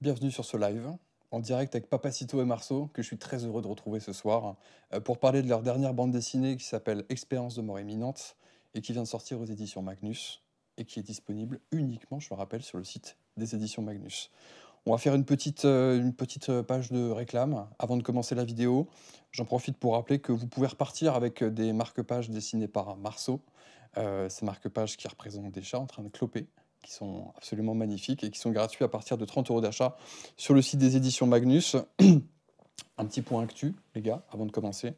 Bienvenue sur ce live en direct avec Papacito et Marceau, que je suis très heureux de retrouver ce soir, euh, pour parler de leur dernière bande dessinée qui s'appelle Expérience de mort imminente et qui vient de sortir aux éditions Magnus et qui est disponible uniquement, je le rappelle, sur le site des éditions Magnus. On va faire une petite, euh, une petite euh, page de réclame avant de commencer la vidéo. J'en profite pour rappeler que vous pouvez repartir avec des marque-pages dessinés par Marceau, ces marque-pages qui représentent des chats en train de cloper qui sont absolument magnifiques et qui sont gratuits à partir de 30 euros d'achat sur le site des éditions Magnus. Un petit point actu, les gars, avant de commencer.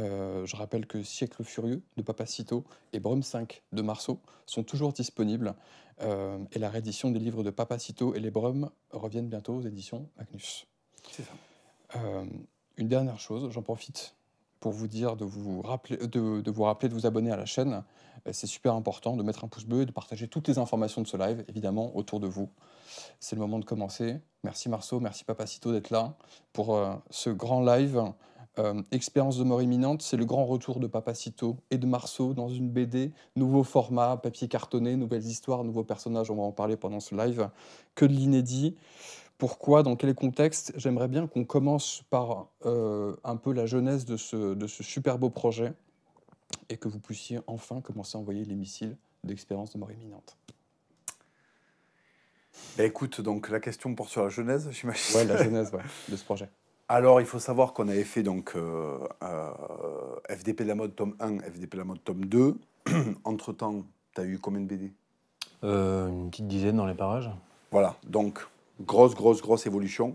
Euh, je rappelle que Siècle Furieux de Papacito et Brum 5 de Marceau sont toujours disponibles. Euh, et la réédition des livres de Papacito et les Brum reviennent bientôt aux éditions Magnus. C'est ça. Euh, une dernière chose, j'en profite pour vous dire de vous rappeler de, vous, rappeler de vous abonner à la chaîne. Euh, c'est super important de mettre un pouce bleu et de partager toutes les informations de ce live, évidemment, autour de vous. C'est le moment de commencer. Merci Marceau, merci Papacito d'être là pour euh, ce grand live. Euh, Expérience de mort imminente, c'est le grand retour de Papacito et de Marceau dans une BD, nouveau format, papier cartonné, nouvelles histoires, nouveaux personnages, on va en parler pendant ce live. Que de l'inédit pourquoi, dans quel contexte. J'aimerais bien qu'on commence par euh, un peu la jeunesse de ce, de ce, super beau projet et que vous puissiez enfin commencer à envoyer les missiles d'expérience de mort imminente. Ben écoute, donc la question porte sur la genèse, j'imagine. Oui, la genèse de ce projet. Alors, il faut savoir qu'on avait fait donc euh, euh, FDP de la mode tome 1, FDP de la mode tome 2. Entre-temps, tu as eu combien de BD Une petite dizaine dans les parages. Voilà, donc Grosse, grosse, grosse évolution.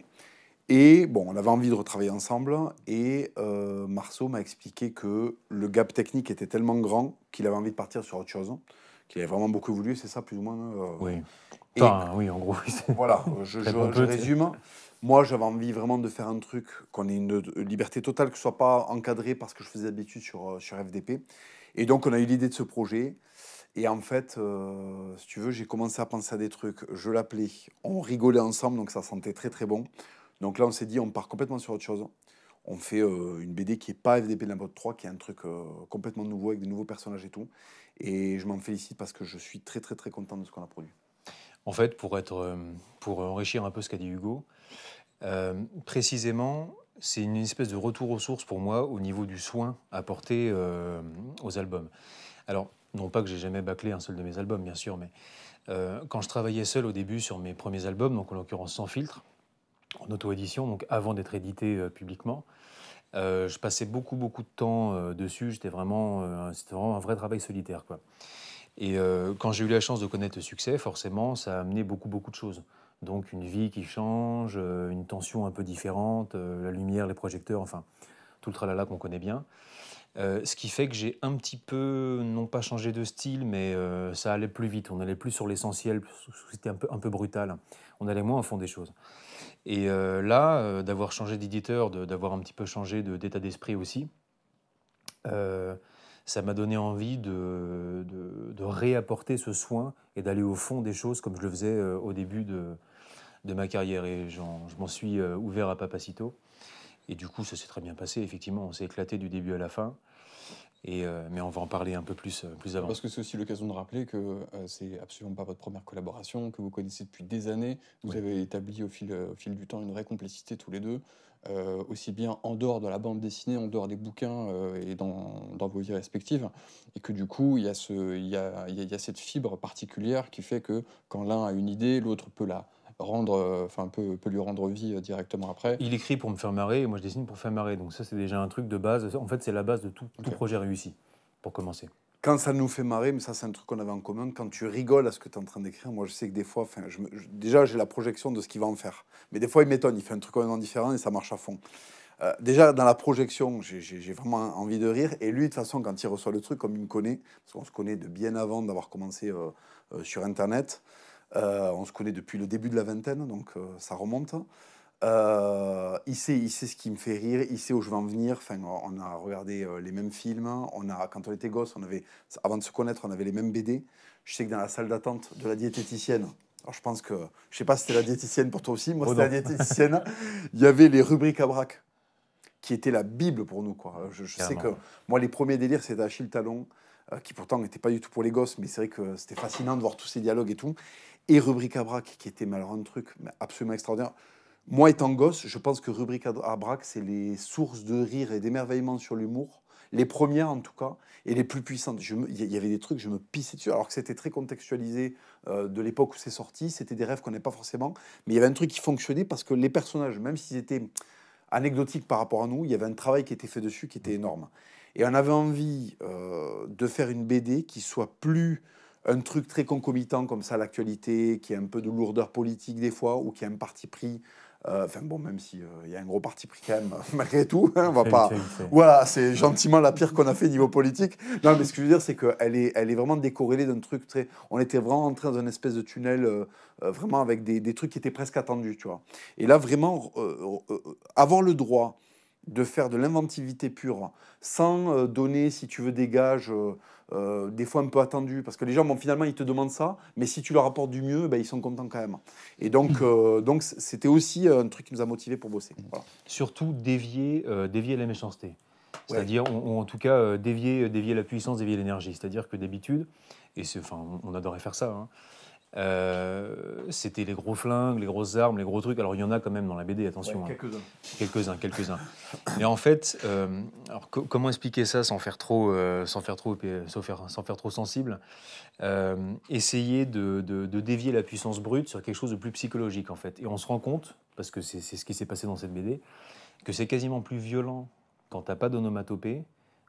Et bon, on avait envie de retravailler ensemble. Et euh, Marceau m'a expliqué que le gap technique était tellement grand qu'il avait envie de partir sur autre chose, qu'il avait vraiment beaucoup voulu, c'est ça, plus ou moins euh, Oui. Et, oui, en gros. voilà, euh, je, résume. Moi, j'avais envie vraiment de faire un truc qu'on ait une, liberté totale, que ce soit pas encadré parce que je faisais d'habitude sur, sur FDP. Et donc, on a eu l'idée de ce projet. Et en fait, euh, si tu veux, j'ai commencé à penser à des trucs. Je l'appelais, on rigolait ensemble, donc ça sentait très très bon. Donc là, on s'est dit, on part complètement sur autre chose. On fait euh, une BD qui n'est pas FDP de la mode 3, qui est un truc euh, complètement nouveau, avec des nouveaux personnages et tout. Et je m'en félicite parce que je suis très très très content de ce qu'on a produit. En fait, pour, être, pour enrichir un peu ce qu'a dit Hugo, précisément, c'est une espèce de retour aux sources pour moi au niveau du soin apporté aux albums. Alors, non pas que j'ai jamais bâclé un seul de mes albums, bien sûr, mais euh, quand je travaillais seul au début sur mes premiers albums, donc en l'occurrence sans filtre, en auto-édition, donc avant d'être édité euh, publiquement, euh, je passais beaucoup beaucoup de temps dessus. J'étais vraiment, c'était vraiment un vrai travail solitaire, quoi. Et quand j'ai eu la chance de connaître le succès, forcément, ça a amené beaucoup beaucoup de choses. Donc une vie qui change, une tension un peu différente, la lumière, les projecteurs, enfin tout le tralala qu'on connaît bien. Euh, ce qui fait que j'ai un petit peu, non pas changé de style, mais euh, ça allait plus vite. On allait plus sur l'essentiel, c'était un peu, brutal. On allait moins au fond des choses. Et euh, là, d'avoir changé d'éditeur, d'avoir un petit peu changé d'état d'esprit aussi, ça m'a donné envie de, réapporter ce soin et d'aller au fond des choses comme je le faisais au début de, de ma carrière. Et je m'en suis ouvert à Papacito. Et du coup, ça s'est très bien passé. Effectivement, on s'est éclaté du début à la fin. Et, euh, mais on va en parler un peu plus, euh, plus avant. Parce que c'est aussi l'occasion de rappeler que ce euh, c'est absolument pas votre première collaboration, que vous connaissez depuis des années. Vous avez établi au fil, du temps une vraie complicité tous les deux, aussi bien en dehors de la bande dessinée, en dehors des bouquins et dans, vos vies respectives. Et que du coup, il y, y a cette fibre particulière qui fait que quand l'un a une idée, l'autre peut la rendre, euh, enfin, peut, lui rendre vie euh, directement après. Il écrit pour me faire marrer et moi je dessine pour faire marrer. Donc ça, c'est déjà un truc de base. En fait, c'est la base de tout, projet réussi, pour commencer quand ça nous fait marrer, mais ça c'est un truc qu'on avait en commun, quand tu rigoles à ce que tu es en train d'écrire, moi je sais que des fois, déjà j'ai la projection de ce qu'il va en faire. Mais des fois il m'étonne, il fait un truc complètement différent et ça marche à fond. Euh, déjà dans la projection, j'ai vraiment envie de rire. Et lui, de toute façon, quand il reçoit le truc, comme il me connaît, parce qu'on se connaît de bien avant d'avoir commencé sur Internet, euh, on se connaît depuis le début de la vingtaine, donc euh, ça remonte. Euh, il, sait, il sait ce qui me fait rire, il sait où je vais en venir. Enfin, on a regardé les mêmes films. On a, quand on était gosse, on avait, avant de se connaître, on avait les mêmes BD. Je sais que dans la salle d'attente de la diététicienne, alors je pense que, je sais pas si c'était la diététicienne pour toi aussi, moi oh c'était la diététicienne, il y avait les rubriques à braque qui était la Bible pour nous. Quoi. Je, sais que moi, les premiers délires, c'était Achille Talon, qui pourtant n'était pas du tout pour les gosses, mais c'est vrai que c'était fascinant de voir tous ces dialogues et tout et Rubrique à Braque, qui était, malheureusement un truc absolument extraordinaire. Moi, étant gosse, je pense que Rubrique à Braque, c'est les sources de rire et d'émerveillement sur l'humour les premières en tout cas, et les plus puissantes. Il y avait des trucs, je me pissais dessus, alors que c'était très contextualisé euh, de l'époque où c'est sorti, c'était des rêves qu'on n'est pas forcément, mais il y avait un truc qui fonctionnait parce que les personnages, même s'ils étaient anecdotiques par rapport à nous, il y avait un travail qui était fait dessus qui était énorme. Et on avait envie euh, de faire une BD qui soit plus un truc très concomitant comme ça, l'actualité, qui a un peu de lourdeur politique des fois, ou qui a un parti pris. Euh, enfin bon, même s'il euh, y a un gros parti pris quand même, malgré tout, hein, on va pas. Voilà, c'est gentiment la pire qu'on a fait niveau politique. Non, mais ce que je veux dire, c'est qu'elle est, elle est vraiment décorrélée d'un truc très. On était vraiment entré dans une espèce de tunnel, euh, vraiment avec des, des, trucs qui étaient presque attendus, tu vois. Et là, vraiment, avant le droit de faire de l'inventivité pure, sans euh, donner, si tu veux, des gages, euh, euh, des fois un peu attendus, parce que les gens, bon, finalement, ils te demandent ça, mais si tu leur apportes du mieux, ben, ils sont contents quand même. Et donc, hmm. donc c'était aussi un truc qui nous a motivés pour bosser. Hmm. Surtout dévier, dévier la méchanceté. C'est-à-dire, en tout cas, dévier, dévier la puissance, dévier l'énergie. C'est-à-dire que d'habitude, et enfin, on adorait faire ça, hein, euh, c'était les gros flingues, les grosses armes, les gros trucs. Alors il y en a quand même dans la BD, attention. Hein. quelques-uns. Quelques-uns, quelques-uns. Mais en fait, euh, alors, comment expliquer ça sans faire trop, euh, sans faire trop, sans faire, sans faire trop sensible Essayer de, dévier la puissance brute sur quelque chose de plus psychologique en fait. Et on se rend compte, parce que c'est ce qui s'est passé dans cette BD, que c'est quasiment plus violent quand t'as pas d'onomatopée,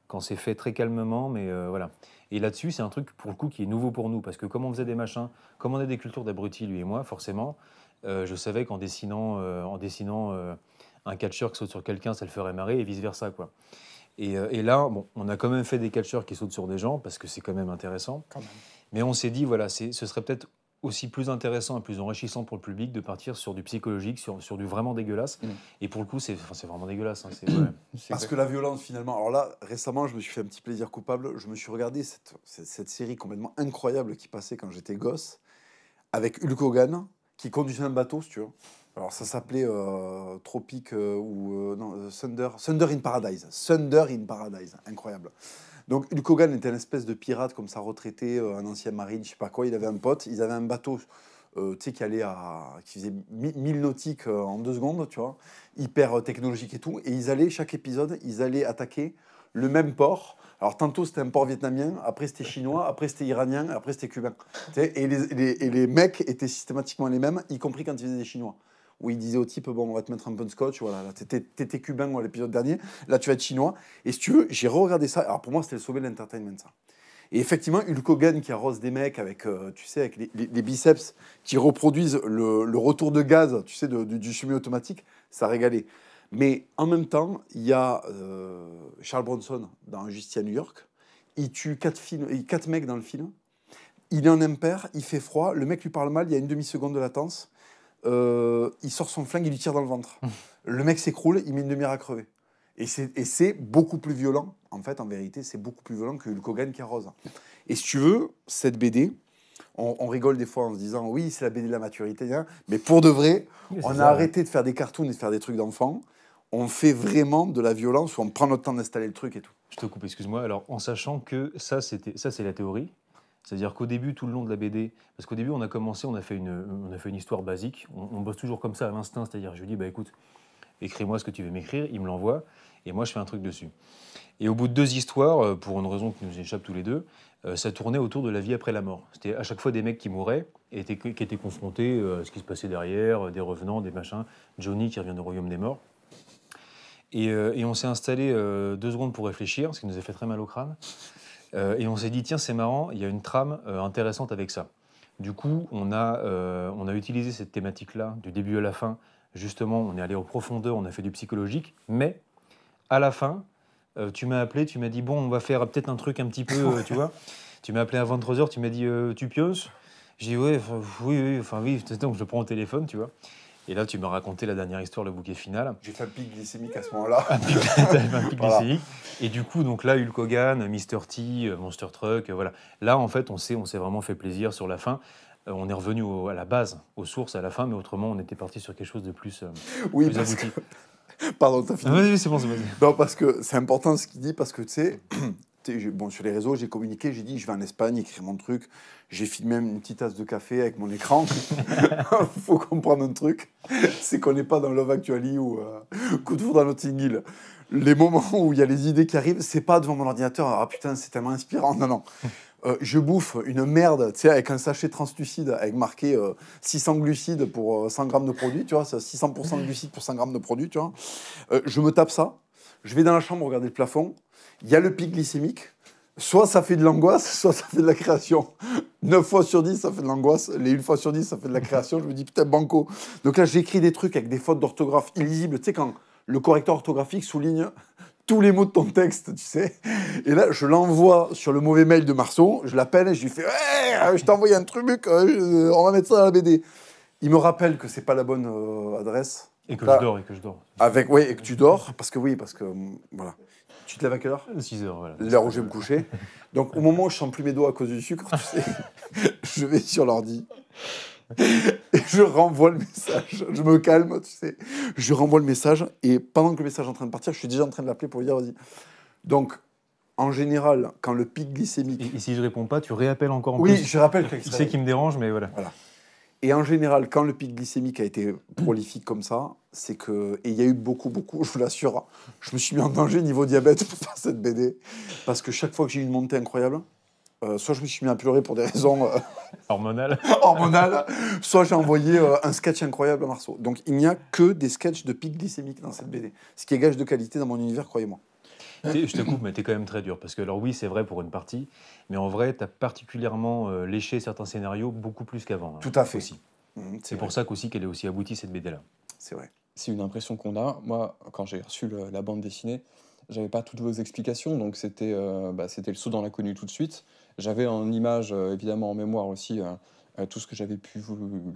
quand c'est fait très calmement, mais voilà. Et là-dessus, c'est un truc pour le coup qui est nouveau pour nous, parce que comme on faisait des machins, comme on a des cultures d'abrutis, lui et moi, forcément, euh, je savais qu'en dessinant, euh, en dessinant euh, un catcheur qui saute sur quelqu'un, ça le ferait marrer et vice-versa. quoi. Et, là, bon, on a quand même fait des catcheurs qui sautent sur des gens, parce que c'est quand même intéressant. Mais on s'est dit, voilà, ce serait peut-être aussi plus intéressant et plus enrichissant pour le public de partir sur du psychologique, sur, sur du vraiment dégueulasse. Mm. Et pour le coup, c'est vraiment dégueulasse. Hein, parce que la violence, finalement. Alors là, récemment, je me suis fait un petit plaisir coupable. Je me suis regardé cette, série complètement incroyable qui passait quand j'étais gosse, avec Hulk Hogan, qui conduisait un bateau, si tu veux. Alors ça s'appelait euh, Tropique euh, ou euh, euh, Thunder, Thunder in Paradise. Thunder in Paradise, incroyable. Donc Hulk était une espèce de pirate comme ça retraité, euh, un ancien marine, je sais pas quoi. Il avait un pote, ils avaient un bateau. Euh, qui allait à, qui faisait 1000 nautiques euh, en deux secondes, tu vois, hyper technologique et tout. Et ils allaient, chaque épisode, ils allaient attaquer le même port. Alors tantôt c'était un port vietnamien, après c'était chinois, après c'était iranien, après c'était cubain. Et les, et les mecs étaient systématiquement les mêmes, y compris quand ils faisaient des chinois où il disait au type Bon, on va te mettre un bon scotch, voilà, t'étais cubain moi, l'épisode dernier, là tu vas être chinois. Et si tu veux, j'ai regardé ça. Alors pour moi, c'était le sommet de l'entertainment, ça. Et effectivement, Hulk Hogan qui arrose des mecs avec, euh, tu sais, avec les, biceps qui reproduisent le, retour de gaz, tu sais, du chemin automatique, ça régalait. Mais en même temps, il y a euh, Charles Bronson dans Justice à New York. Il tue quatre, quatre mecs dans le film. Il est en impair, il fait froid, le mec lui parle mal, il y a une demi-seconde de latence. Euh, il sort son flingue, il lui tire dans le ventre. le mec s'écroule, il met une demi-heure à crever. Et c'est beaucoup plus violent, en fait, en vérité, c'est beaucoup plus violent que le Kogan qui arrose. Et si tu veux, cette BD, on, rigole des fois en se disant oui, c'est la BD de la maturité, hein, mais pour de vrai, on a arrêté de faire des cartoons et de faire des trucs d'enfants. On fait vraiment de la violence où on prend notre temps d'installer le truc et tout. Je te coupe, excuse-moi. Alors, en sachant que ça, c'était ça, c'est la théorie, c'est-à-dire qu'au début, tout le long de la BD, parce qu'au début, on a commencé, on a fait une, on a fait une histoire basique, on, bosse toujours comme ça à l'instinct, c'est-à-dire je lui dis, bah écoute, écris-moi ce que tu veux m'écrire, il me l'envoie, et moi je fais un truc dessus. Et au bout de deux histoires, euh, pour une raison qui nous échappe tous les deux, euh, ça tournait autour de la vie après la mort. C'était à chaque fois des mecs qui mouraient et qui étaient confrontés euh, à ce qui se passait derrière, des revenants, des machins, Johnny qui revient au royaume des morts. Et, et on s'est installé deux secondes pour réfléchir, ce qui nous a fait très mal au crâne. Euh, et on s'est dit, tiens, c'est marrant, il y a une trame euh, intéressante avec ça. Du coup, on a, euh, on a utilisé cette thématique-là du début à la fin. Justement, on est allé en profondeur, on a fait du psychologique, mais à la fin, tu m'as appelé, tu m'as dit bon, on va faire peut-être un truc un petit peu, tu vois. Tu m'as appelé à 23h, tu m'as dit tu pioches J'ai dit ouais, oui, oui, enfin oui, donc je prends au téléphone, tu vois. Et là, tu m'as raconté la dernière histoire, le bouquet final. J'ai fait un pic glycémique à ce moment-là. un pic, glycémique. Et du coup, donc là, Hulk Hogan, Mr. T, euh, Monster Truck, euh, voilà. Là, en fait, on s'est on vraiment fait plaisir sur la fin euh, on est revenu à la base, aux sources, à la fin, mais autrement, on était parti sur quelque chose de plus, oui, parce Que... Pardon, t'as fini. Non, ah, y c'est bon, c'est bon. Non, parce que c'est important ce qu'il dit, parce que tu sais, bon, sur les réseaux, j'ai communiqué, j'ai dit je vais en Espagne écrire mon truc. J'ai filmé une petite tasse de café avec mon écran. faut comprendre un truc, c'est qu'on n'est pas dans Love Actually ou euh, Coup de dans Notting Hill. Les moments où il y a les idées qui arrivent, c'est pas devant mon ordinateur. Ah putain, c'est tellement inspirant. Non, non. Euh, je bouffe une merde, tu sais, avec un sachet translucide, avec marqué 600 euh, glucides pour 100 grammes de produit, tu vois, 600% de glucides pour 100 grammes de produit, tu vois. je me tape ça, je vais dans la chambre regarder le plafond, il y a le pic glycémique. Soit ça fait de l'angoisse, soit ça fait de la création. 9 fois sur 10, ça fait de l'angoisse. Les 1 fois sur 10, ça fait de la création. Je me dis, putain, banco. Donc là, j'écris des trucs avec des fautes d'orthographe illisibles. Tu sais, quand le correcteur orthographique souligne tous les mots de ton texte, tu sais. Et là, je l'envoie sur le mauvais mail de Marceau. Je l'appelle et je lui fais, hey, euh, je t'ai envoyé un truc, euh, on va mettre ça dans la BD. Il me rappelle que c'est pas la bonne euh, adresse. Et que je dors, et que je dors. Avec, oui, et que tu dors, parce que oui, parce que hum, voilà. Tu te lèves à quelle heure 6 heures, voilà. L'heure où je vais me coucher. Donc, au moment où je sens plus mes doigts à cause du sucre, tu sais, je vais sur l'ordi. Et je renvoie le message. Je me calme, tu sais. Je renvoie le message. Et pendant que le message est en train de partir, je suis déjà en train de l'appeler pour lui dire vas-y. Donc, en général, quand le pic glycémique. Et, si je réponds pas, tu réappelles encore en oui, plus. Oui, je rappelle. Tu sais qui me dérange, mais voilà. Voilà. Et en général, quand le pic glycémique a été prolifique comme ça, c'est que. Et il y a eu beaucoup, beaucoup, je vous l'assure, je me suis mis en danger niveau diabète pour faire cette BD. Parce que chaque fois que j'ai eu une montée incroyable, euh, soit je me suis mis à pleurer pour des raisons. Euh, hormonales. hormonales, soit j'ai envoyé euh, un sketch incroyable à Marceau. Donc il n'y a que des sketchs de pic glycémique dans cette BD. Ce qui est gage de qualité dans mon univers, croyez-moi je te coupe, mais tu es quand même très dur. Parce que, alors oui, c'est vrai pour une partie, mais en vrai, tu as particulièrement euh, léché certains scénarios beaucoup plus qu'avant. Hein, tout à fait. Aussi. Mmh, c'est pour ça qu'aussi qu'elle est aussi aboutie, cette BD-là. C'est vrai. C'est une impression qu'on a. Moi, quand j'ai reçu la bande dessinée, j'avais pas toutes vos explications, donc euh, bah, c'était le saut dans l'inconnu tout de suite. J'avais en image, euh, évidemment en mémoire aussi, tout ce que j'avais pu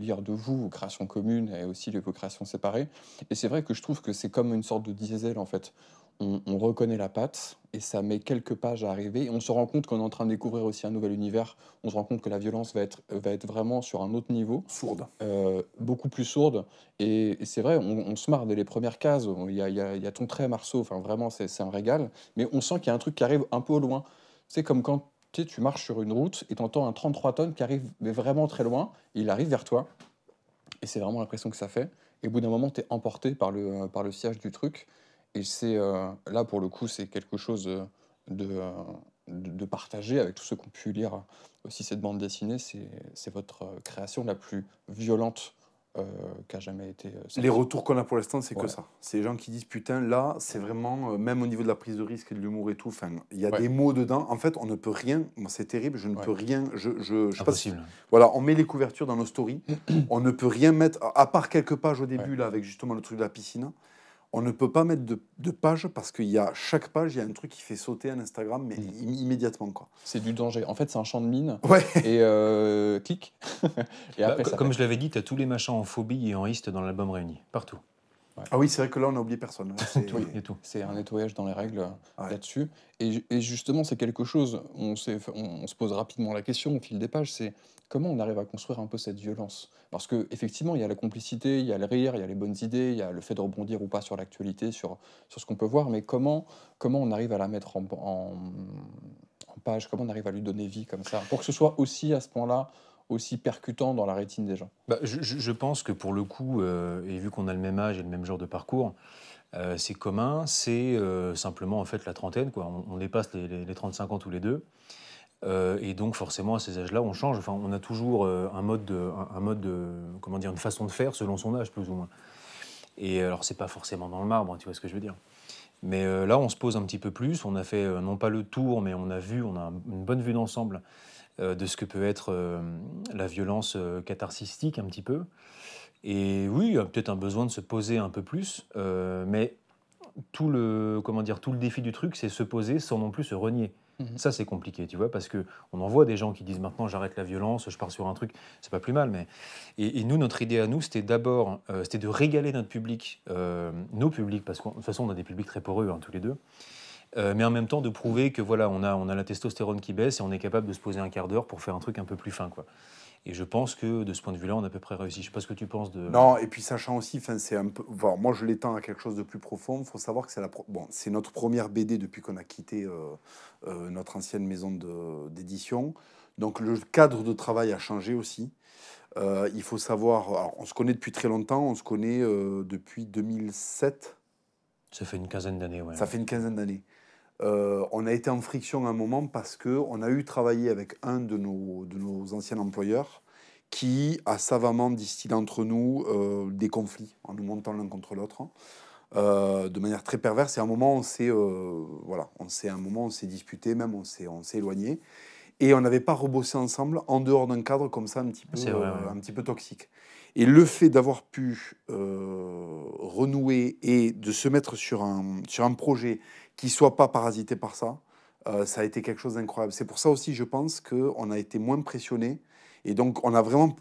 lire de vous, vos créations communes et aussi vos créations séparées. Et c'est vrai que je trouve que c'est comme une sorte de diesel en fait on, reconnaît la patte et ça met quelques pages à arriver. on se rend compte qu'on est en train de découvrir aussi un nouvel univers. On se rend compte que la violence va être, vraiment sur un autre niveau. Sourde. Euh, beaucoup plus sourde. Et, c'est vrai, on, se marre dès les premières cases. Il y a, ton trait, Marceau. Enfin, vraiment, c'est un régal. Mais on sent qu'il y a un truc qui arrive un peu au loin. C'est comme quand tu, marches sur une route et tu entends un 33 tonnes qui arrive mais vraiment très loin. il arrive vers toi. Et c'est vraiment l'impression que ça fait. Et au bout d'un moment, tu es emporté par le, par le du truc. Et c'est euh, là, pour le coup, c'est quelque chose euh, euh, de, de, partager avec tous ceux qui ont pu lire aussi cette bande dessinée. C'est votre création la plus violente euh, qui jamais été. Les retours qu'on a pour l'instant, c'est que ça. C'est les gens qui disent putain, là, c'est vraiment, même au niveau de la prise de risque et de l'humour et tout, il y a des mots dedans. En fait, on ne peut rien, c'est terrible, je ne peux rien. Je, je, je sais pas voilà, on met les couvertures dans nos stories, on ne peut rien mettre, à part quelques pages au début, là, avec justement le truc de la piscine. On ne peut pas mettre de, page parce qu'il y a chaque page, il y a un truc qui fait sauter un Instagram, mais mm. immédiatement C'est du danger. En fait, c'est un champ de mine. Ouais. Et euh, clic. Bah, comme je l'avais dit, tu as tous les machins en phobie et en hist dans l'album réuni, partout. Ah oui, c'est vrai que là, on a oublié personne. C'est un nettoyage dans les règles euh, là-dessus. Et, justement, c'est quelque chose, on, se pose rapidement la question au fil des pages, c'est comment on arrive à construire un peu cette violence Parce qu'effectivement, il y a la complicité, il y a le rire, il y a les bonnes idées, il y a le fait de rebondir ou pas sur l'actualité, sur, ce qu'on peut voir, mais comment, comment on arrive à la mettre en page Comment on arrive à lui donner vie comme ça Pour que ce soit aussi à ce point-là aussi percutant dans la rétine des gens bah, je, pense que pour le coup, euh, et vu qu'on a le même âge et le même genre de parcours, euh, c'est commun, c'est euh, simplement en fait la trentaine, quoi. On, dépasse les, 35 ans tous les deux. et donc forcément à ces âges-là, on change. Enfin, on a toujours un mode, de, un, mode comment dire, une façon de faire selon son âge plus ou moins. Et alors c'est pas forcément dans le marbre, hein, tu vois ce que je veux dire. Mais là, on se pose un petit peu plus. On a fait non pas le tour, mais on a vu, on a une bonne vue d'ensemble euh, de ce que peut être euh, la violence euh, catharsistique un petit peu. Et oui, il y a peut-être un besoin de se poser un peu plus, mais tout le comment dire tout le défi du truc, c'est se poser sans non plus se renier. Mhm. Ça, c'est compliqué, tu vois, parce que on en voit des gens qui disent maintenant j'arrête la violence, je pars sur un truc, c'est pas plus mal, mais. Et, nous, notre idée à nous, c'était d'abord, c'était de régaler notre public, nos publics, parce que de toute façon, on a des publics très poreux, hein, tous les deux. Euh, mais en même temps de prouver que voilà, on a, on a la testostérone qui baisse et on est capable de se poser un quart d'heure pour faire un truc un peu plus fin. quoi. Et je pense que de ce point de vue-là, on a à peu près réussi. Je sais pas ce que tu penses de. Non, et puis sachant aussi, c'est un peu. moi, je l'étends à quelque chose de plus profond. Il faut savoir que c'est la bon, c'est notre première BD depuis qu'on a quitté euh, euh, notre ancienne maison d'édition. Donc le cadre de travail a changé aussi. il faut savoir. Alors, on se connaît depuis très longtemps. On se connaît depuis 2007. Ça fait une quinzaine d'années, ouais. Ça fait une quinzaine d'années. Euh, on a été en friction à un moment parce qu'on a eu travaillé avec un de nos, de nos anciens employeurs qui a savamment distillé entre nous euh, des conflits en nous montant l'un contre l'autre. Hein. Euh, de manière très perverse. Et à un moment, on s'est, voilà, on s'est, un moment, on s'est disputé, même on s'est, on s'est éloigné. Et on n'avait pas rebossé ensemble en dehors d'un cadre comme ça, un petit peu, un petit peu toxique. Et le fait d'avoir pu renouer et de se mettre sur un, sur un projet qu'ils ne pas parasité par ça, euh, ça a été quelque chose d'incroyable. C'est pour ça aussi, je pense, qu'on a été moins pressionnés. Et donc, on a vraiment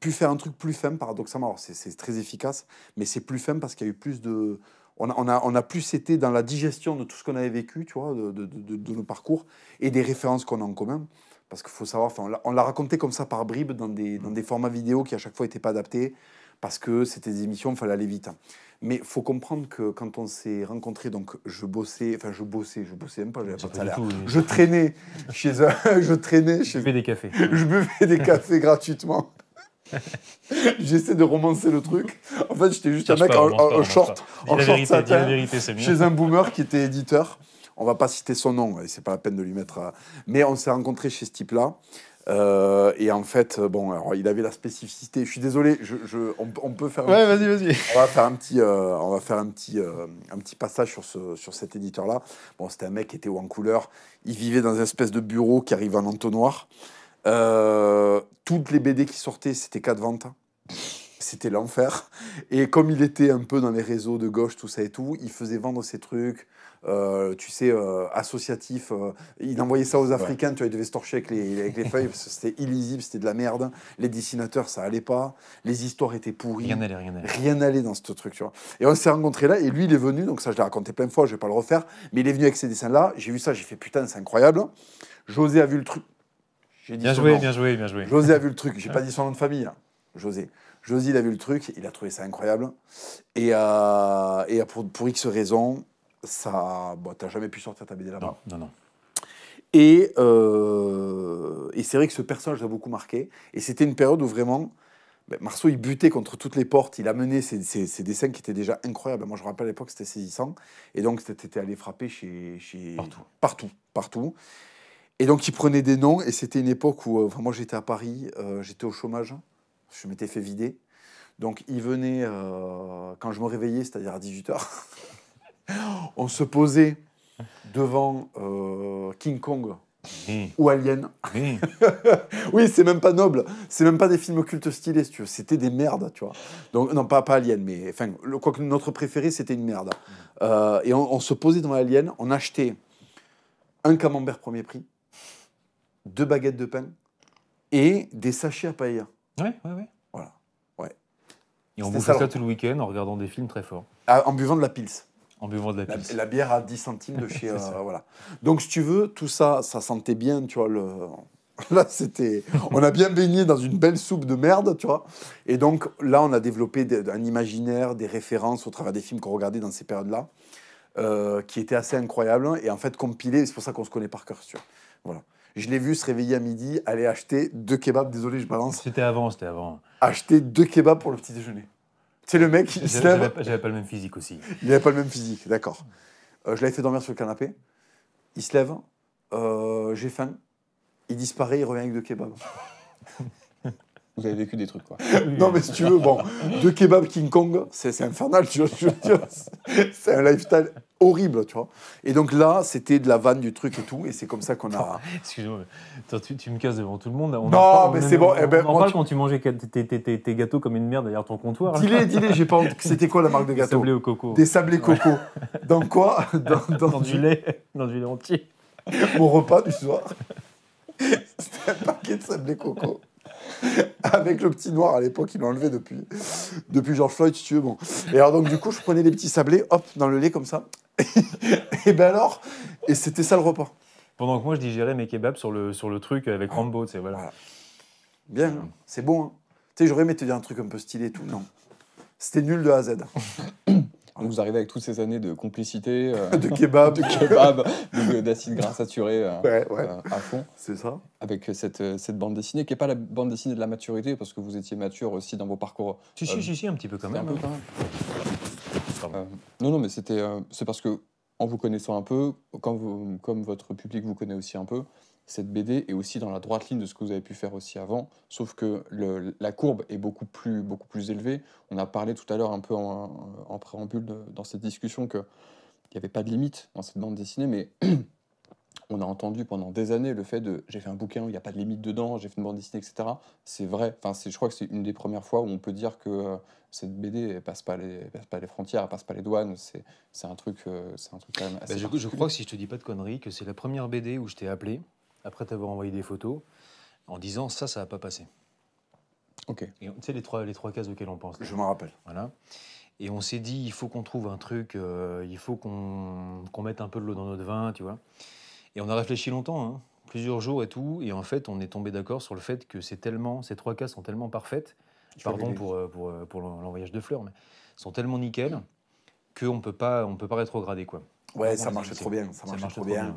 pu faire un truc plus fin, paradoxalement. Alors, c'est très efficace, mais c'est plus fin parce qu'il y a eu plus de... On a, plus été dans la digestion de tout ce qu'on avait vécu, tu vois, de, nos parcours et des références qu'on a en commun. Parce qu'il faut savoir, on l'a raconté comme ça par bribes dans des, dans des formats vidéo qui à chaque fois n'étaient pas adaptés parce que c'était des émissions, il fallait aller vite. Hein. Mais faut comprendre que quand on s'est rencontrés, donc je bossais, enfin je bossais, je bossais même pas, j'avais pas de salaire. Tout, je traînais chez un, je traînais chez. Je buvais des cafés. je buvais des cafés gratuitement. J'essaie de romancer le truc. En fait, j'étais juste un mec en, short, en short vérité, satin, chez un boomer qui était éditeur. On va pas citer son nom, et c'est pas la peine de lui mettre. Mais on s'est rencontré chez ce type-là. Euh, et en fait, euh, bon, il avait la spécificité. Je suis désolé, on, peut faire. vas-y, vas-y. On va faire un petit, euh, on va faire un petit, un petit passage sur ce, sur cet éditeur-là. Bon, c'était un mec qui était en couleur. Il vivait dans un espèce de bureau qui arrive en entonnoir. toutes les BD qui sortaient, c'était 4 ventes. C'était l'enfer. Et comme il était un peu dans les réseaux de gauche, tout ça et tout, il faisait vendre ses trucs euh, tu sais, euh, associatif. Euh, il envoyait ça aux Africains, tu vois, il devait se torcher avec les, feuilles, c'était illisible, c'était de la merde. Les dessinateurs, ça allait pas. Les histoires étaient pourries. Rien n'allait, rien n'allait. dans cette truc, tu vois. Et on s'est rencontrés là, et lui, il est venu, donc ça, je l'ai raconté plein de fois, je vais pas le refaire, mais il est venu avec ces dessins-là. J'ai vu ça, j'ai fait putain, c'est incroyable. José a vu le truc. J'ai dit bien joué, bien joué, bien joué. José a vu le truc, j'ai pas dit son nom de famille, hein. José. José, il a vu le truc, il a trouvé ça incroyable. Et, et pour, pour X raisons, ça, bah, t'as jamais pu sortir ta BD là-bas. Non, non, non. Euh, et, c'est vrai que ce personnage a beaucoup marqué. Et c'était une période où vraiment, ben, Marceau, il butait contre toutes les portes. Il amenait ces ses, scènes dessins qui étaient déjà incroyables. Moi, je me rappelle à l'époque, c'était saisissant. Et donc, c'était allé frapper chez, Partout. partout. Partout. Et donc, il prenait des noms. Et c'était une époque où, euh, enfin, moi, j'étais à Paris, euh, j'étais au chômage. Je m'étais fait vider. Donc, il venait quand je me réveillais, c'est-à-dire à 18h. On se posait devant euh, King Kong hmm. ou Alien. Hmm. oui, c'est même pas noble. C'est même pas des films occultes stylés, C'était des merdes, tu vois. Donc, non, pas, Alien, mais enfin, quoi que notre préféré, c'était une merde. Euh, et on, se posait devant Alien, on achetait un camembert premier prix, deux baguettes de pain et des sachets à paille. Ouais, ouais, ouais. Voilà. Ouais. Et on bouffait ça tout le week-end en regardant des films très forts. Ah, en buvant de la pils. En buvant de la, bière à 10 centimes de chez. Euh, voilà. Donc, si tu veux, tout ça, ça sentait bien, tu vois. Le... Là, c'était. On a bien baigné dans une belle soupe de merde, tu vois. Et donc, là, on a développé un imaginaire, des références au travers des films qu'on regardait dans ces périodes-là, euh, qui était assez incroyable. Et en fait, compilé, c'est pour ça qu'on se connaît par cœur, tu vois. Voilà. Je l'ai vu se réveiller à midi, aller acheter deux kebabs. Désolé, je balance. C'était avant, c'était avant. Acheter deux kebabs pour le petit déjeuner. C'est le mec il se lève. J'avais pas le même physique aussi. Il avait pas le même physique, d'accord. Euh, je l'avais fait dormir sur le canapé. Il se lève. Euh, j'ai faim. Il disparaît, il revient avec deux kebabs. Vous avez vécu des trucs, quoi. non, mais si tu veux, bon, deux kebabs King Kong, c'est infernal, tu vois. C'est un lifestyle horrible, tu vois. Et donc là, c'était de la vanne du truc et tout, et c'est comme ça qu'on a. Excuse-moi, tu, tu, me casses devant tout le monde. non, mais c'est bon. eh quand tu mangeais tes, gâteaux comme une merde derrière ton comptoir. Dis-les, dis-les, j'ai pas. C'était quoi la marque de gâteau Des sablés au coco. Des sablés coco. Dans quoi dans, dans, du lait, dans du lait entier. Mon repas du soir. C'était un paquet de sablés coco. avec le petit noir à l'époque, il l'enlevait enlevé depuis, depuis George Floyd, si tu veux. Bon. Et alors, donc, du coup, je prenais des petits sablés, hop, dans le lait comme ça. et ben alors, et c'était ça le repas. Pendant que moi, je digérais mes kebabs sur le, sur le truc avec ah. Rambo, tu sais, voilà. Bien, c'est bon. Hein. Tu sais, j'aurais aimé te dire un truc un peu stylé et tout. Non. C'était nul de A à Z. vous arrivez avec toutes ces années de complicité, euh, de kebab, de kebab, d'acide gras saturé euh, euh, à fond. C'est ça. Avec cette, cette bande dessinée qui n'est pas la bande dessinée de la maturité parce que vous étiez mature aussi dans vos parcours. Si si, si un petit peu quand même. Un peu, hein. non non mais c'était c'est parce que en vous connaissant un peu, quand vous, comme votre public vous connaît aussi un peu, cette BD est aussi dans la droite ligne de ce que vous avez pu faire aussi avant, sauf que la courbe est beaucoup plus, beaucoup plus élevée. On a parlé tout à l'heure un peu en, préambule dans cette discussion qu'il n'y avait pas de limite dans cette bande dessinée, mais on a entendu pendant des années le fait de j'ai fait un bouquin où il n'y a pas de limite dedans, j'ai fait une bande dessinée, etc. C'est vrai, enfin, je crois que c'est une des premières fois où on peut dire que euh, cette BD ne passe, pas les, pas les frontières, elle passe pas les douanes, c'est un, truc, euh, c'est un truc quand même bah, assez. je, je, crois, si je te dis pas de conneries, que c'est la première BD où je t'ai appelé après t'avoir envoyé des photos, en disant ça, ça va pas passer. Ok. tu sais, les trois, les trois cases auxquelles on pense. Je m'en rappelle. Voilà. Et on s'est dit, il faut qu'on trouve un truc, euh, il faut qu'on mette un peu de l'eau dans notre vin, tu vois. Et on a réfléchi longtemps, hein. plusieurs jours et tout. Et en fait, on est tombé d'accord sur le fait que c'est tellement, ces trois cases sont tellement parfaites, pardon pour, euh, pour, pour, l'envoyage de fleurs, mais sont tellement nickel qu'on ne peut pas rétrograder, quoi. Ouais, ça marche trop bien, ça marche trop bien.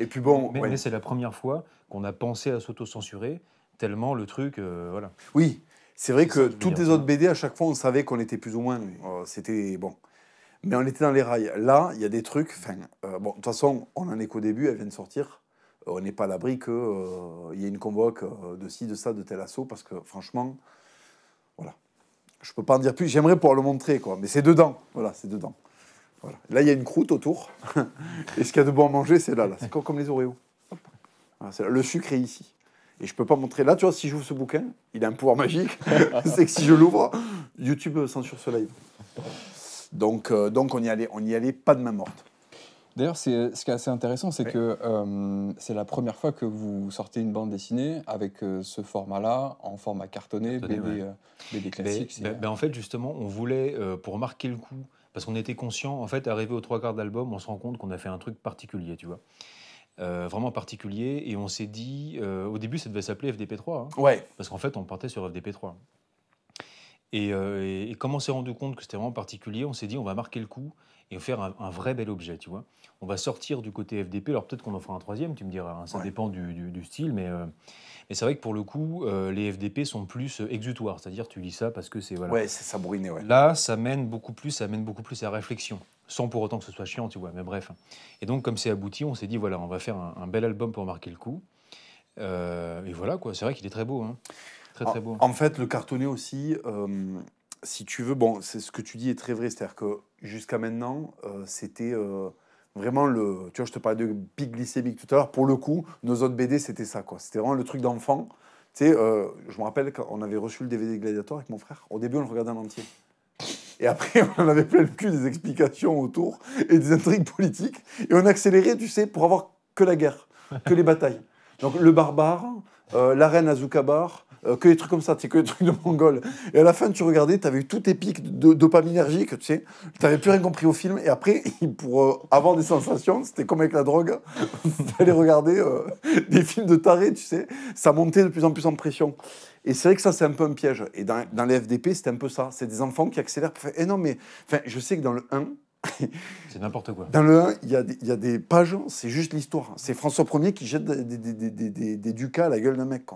Et puis bon. Mais, c'est la première fois qu'on a pensé à s'auto-censurer, tellement le truc. Euh, voilà. Oui, c'est vrai que, toutes les autres BD, à chaque fois, on savait qu'on était plus ou moins. Euh, c'était bon. Mais on était dans les rails. Là, il y a des trucs. Enfin, euh, bon, de toute façon, on en est qu'au début, elle vient de sortir. On n'est pas à l'abri qu'il y ait une convoque de ci, de ça, de tel assaut, parce que franchement, voilà. Je peux pas en dire plus. J'aimerais pouvoir le montrer, quoi. Mais c'est dedans. Voilà, c'est dedans. Là, il y a une croûte autour. et ce qu'il y a de bon à manger, c'est là. C'est comme, les Oreos. Le sucre est ici. Et je peux pas montrer. Là, tu vois, si j'ouvre ce bouquin, il a un pouvoir magique. c'est que si je l'ouvre, YouTube censure ce live. Donc, euh, donc on y allait, on y allait pas de main morte. D'ailleurs, ce qui est assez intéressant, c'est que euh, c'est la première fois que vous sortez une bande dessinée avec euh, ce format-là, en format cartonné, BD, classique. Ben, ben en fait, justement, on voulait, pour marquer le coup, parce qu'on était conscient, en fait, arrivé aux trois quarts d'album, on se rend compte qu'on a fait un truc particulier, tu vois. Euh, vraiment particulier, et on s'est dit, euh, au début ça devait s'appeler FDP3, hein. ouais. parce qu'en fait on partait sur FDP3. Et, euh, et comme on s'est rendu compte que c'était vraiment particulier, on s'est dit on va marquer le coup et faire un, vrai bel objet, tu vois. On va sortir du côté FDP, alors peut-être qu'on en fera un troisième, tu me diras, hein. ça dépend du, style, mais, euh, mais c'est vrai que pour le coup, euh, les FDP sont plus euh, exutoires, c'est-à-dire tu lis ça parce que c'est... Voilà. Ouais, c'est sabriné, ouais. Là, ça mène beaucoup plus, ça mène beaucoup plus à la réflexion, sans pour autant que ce soit chiant, tu vois, mais bref. Et donc, comme c'est abouti, on s'est dit, voilà, on va faire un, bel album pour marquer le coup. et voilà, quoi, c'est vrai qu'il est très beau, hein. Très, très beau. En, fait, le cartonné aussi si tu veux, bon, c'est ce que tu dis est très vrai, c'est-à-dire que jusqu'à maintenant, euh, c'était euh, vraiment le. Tu vois, je te parlais de pic glycémique tout à l'heure. Pour le coup, nos autres BD, c'était ça, quoi. C'était vraiment le truc d'enfant. Tu sais, euh, je me rappelle qu'on avait reçu le DVD Gladiator avec mon frère. Au début, on le regardait en entier. Et après, on avait plein le cul des explications autour et des intrigues politiques. Et on accélérait, tu sais, pour avoir que la guerre, que les batailles. Donc, le barbare, euh, la l'arène à euh, que des trucs comme ça, c'est que des trucs de mongol. Et à la fin, tu regardais, t'avais eu tout tes pics de, dopaminergiques, tu sais, t'avais plus rien compris au film. Et après, pour euh, avoir des sensations, c'était comme avec la drogue, t'allais regarder des films de tarés, tu sais, ça montait de plus en plus en pression. Et c'est vrai que ça, c'est un peu un piège. Et dans, les FDP, c'était un peu ça. C'est des enfants qui accélèrent pour faire, eh non, mais, enfin, je sais que dans le 1, c'est n'importe quoi. Dans le 1, il y, a des, pages, c'est juste l'histoire. C'est François Ier qui jette des, ducats à la gueule d'un mec.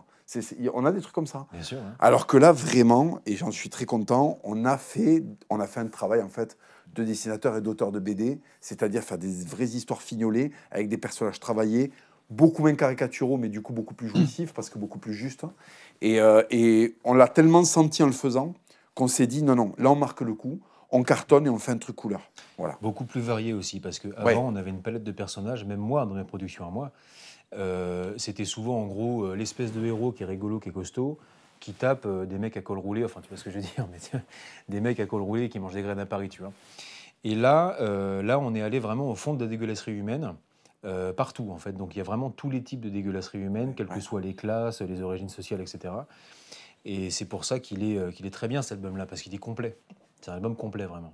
on a des trucs comme ça. Hein. Alors que là, vraiment, et j'en suis très content, on a fait, on a fait un travail en fait de dessinateur et d'auteur de BD, c'est-à-dire faire des vraies histoires fignolées avec des personnages travaillés, beaucoup moins caricaturaux, mais du coup beaucoup plus jouissifs parce que beaucoup plus justes. et euh, on l'a tellement senti en le faisant qu'on s'est dit non, non, là on marque le coup on cartonne et on fait un truc couleur. Voilà. Beaucoup plus varié aussi, parce qu'avant, on avait une palette de personnages, même moi, dans mes productions à moi, euh, c'était souvent en gros euh, l'espèce de héros qui est rigolo, qui est costaud, qui tape euh, des mecs à col roulé, enfin tu vois ce que je veux dire, des mecs à col roulé qui mangent des graines à Paris, tu vois. Et là, là, on est allé vraiment au fond de la dégueulasserie humaine. partout en fait, donc il y a vraiment tous les types de dégueulasserie humaine, quelles que soient les classes, les origines sociales, etc. Et c'est pour ça qu'il est, qu'il est très bien cet album-là, parce qu'il est complet. C'est un album complet vraiment.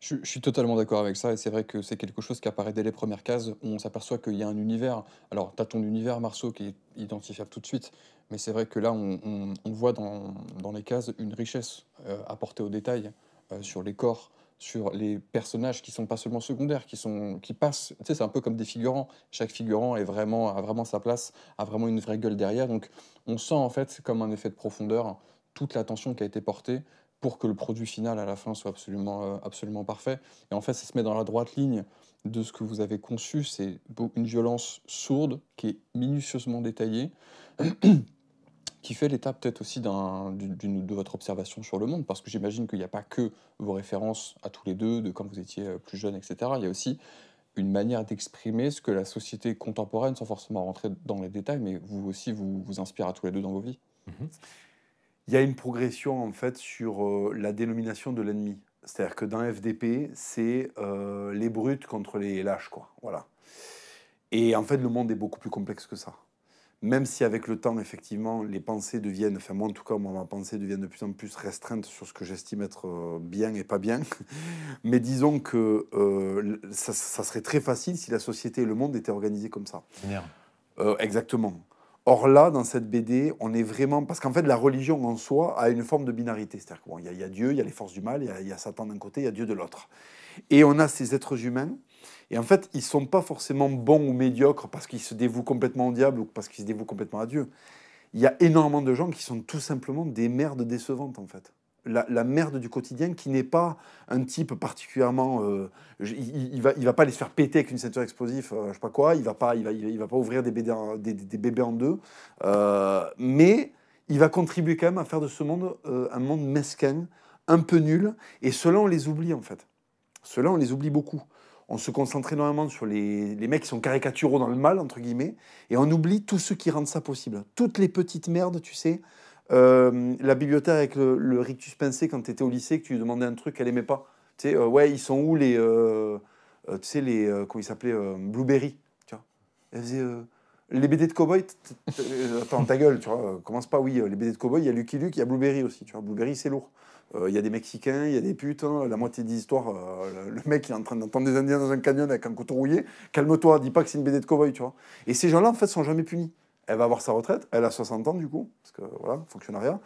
Je, suis totalement d'accord avec ça, et c'est vrai que c'est quelque chose qui apparaît dès les premières cases. On s'aperçoit qu'il y a un univers. Alors, tu as ton univers, Marceau, qui est identifiable tout de suite, mais c'est vrai que là, on, voit dans, les cases une richesse euh, apportée aux détails euh, sur les corps, sur les personnages qui sont pas seulement secondaires, qui, sont, qui passent. Tu sais, c'est un peu comme des figurants. Chaque figurant est vraiment, a vraiment sa place, a vraiment une vraie gueule derrière. Donc, on sent en fait comme un effet de profondeur toute l'attention qui a été portée pour que le produit final à la fin soit absolument, euh, absolument parfait. Et en fait, ça se met dans la droite ligne de ce que vous avez conçu. C'est une violence sourde qui est minutieusement détaillée, qui fait l'état peut-être aussi d'un, de votre observation sur le monde, parce que j'imagine qu'il n'y a pas que vos références à tous les deux, de quand vous étiez euh, plus jeune, etc. Il y a aussi une manière d'exprimer ce que la société contemporaine, sans forcément rentrer dans les détails, mais vous aussi vous vous inspire à tous les deux dans vos vies. Mm-hmm il y a une progression en fait sur euh, la dénomination de l'ennemi. C'est-à-dire que dans FDP, c'est euh, les brutes contre les lâches, quoi. Voilà. Et en fait, le monde est beaucoup plus complexe que ça. Même si avec le temps, effectivement, les pensées deviennent, enfin moi en tout cas, moi, ma pensée devient de plus en plus restreinte sur ce que j'estime être euh, bien et pas bien. Mais disons que ça, ça, serait très facile si la société et le monde étaient organisés comme ça. Exactement. Or là, dans cette BD, on est vraiment... Parce qu'en fait, la religion en soi a une forme de binarité. C'est-à-dire qu'il y, a Dieu, il y a les forces du mal, il y a, y a Satan d'un côté, il y a Dieu de l'autre. Et on a ces êtres humains et en fait, ils ne sont pas forcément bons ou médiocres parce qu'ils se dévouent complètement au diable ou parce qu'ils se dévouent complètement à Dieu. Il y a énormément de gens qui sont tout simplement des merdes décevantes, en fait la, merde du quotidien qui n'est pas un type particulièrement. Euh, il, va, il va pas les faire péter avec une ceinture explosive, je euh, je sais pas quoi, il va pas, il va, pas ouvrir des, bébés en, deux. Euh, mais il va contribuer quand même à faire de ce monde un monde mesquin, un peu nul. Et cela, on les oublie en fait. Cela, on les oublie beaucoup. On se concentre énormément sur les, les mecs qui sont caricaturaux dans le mal, entre guillemets, et on oublie tous ceux qui rendent ça possible. Toutes les petites merdes, tu sais. Euh, la bibliothèque avec le, rictus pincé quand tu étais au lycée, que tu lui demandais un truc, elle aimait pas. Tu sais, euh, ouais, ils sont où les. Euh, tu sais, les. comment ils s'appelaient Blueberry. Tu vois Elle faisait. les BD de cowboy, attends ta gueule, tu vois, commence pas, oui, les BD de cowboy, il y a Lucky Luke, il y a Blueberry aussi, tu vois, Blueberry c'est lourd. Il y a des Mexicains, il y a des putes, hein, la moitié des histoires, le mec il est en train d'entendre des Indiens dans un canyon avec un couteau rouillé, calme-toi, dis pas que c'est une BD de cowboy, tu vois. Et ces gens-là en fait sont jamais punis elle va avoir sa retraite, elle a 60 ans du coup, parce que voilà, fonctionnariat,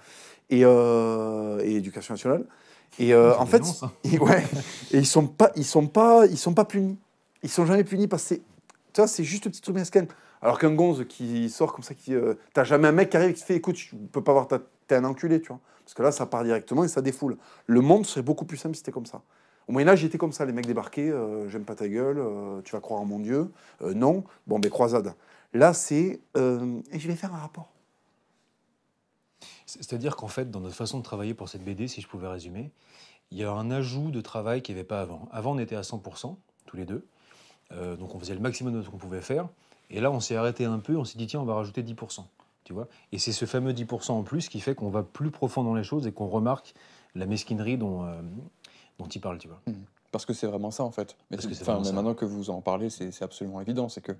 et, euh, éducation nationale. Et euh, ah, en fait, ils, ouais, et ils sont pas, ils sont pas, ils sont pas punis. Ils sont jamais punis parce que c'est, c'est juste un petit truc mesquin. Alors qu'un gonze qui sort comme ça, qui, n'as euh, jamais un mec qui arrive et qui te fait, écoute, tu peux pas voir, tu es un enculé, tu vois. Parce que là, ça part directement et ça défoule. Le monde serait beaucoup plus simple si c'était comme ça. Au Moyen-Âge, j'étais comme ça, les mecs débarquaient, « je j'aime pas ta gueule, tu vas croire en mon Dieu, non, bon, ben croisade. Là, c'est euh, je vais faire un rapport. C'est-à-dire qu'en fait, dans notre façon de travailler pour cette BD, si je pouvais résumer, il y a un ajout de travail qu'il n'y avait pas avant. Avant, on était à 100%, tous les deux. Euh, donc, on faisait le maximum de ce qu'on pouvait faire. Et là, on s'est arrêté un peu, on s'est dit, tiens, on va rajouter 10%. Tu vois et c'est ce fameux 10% en plus qui fait qu'on va plus profond dans les choses et qu'on remarque la mesquinerie dont, euh, dont il parle, tu vois. Mmh. Parce que c'est vraiment ça en fait. Mais, maintenant que vous en parlez, c'est absolument évident. C'est que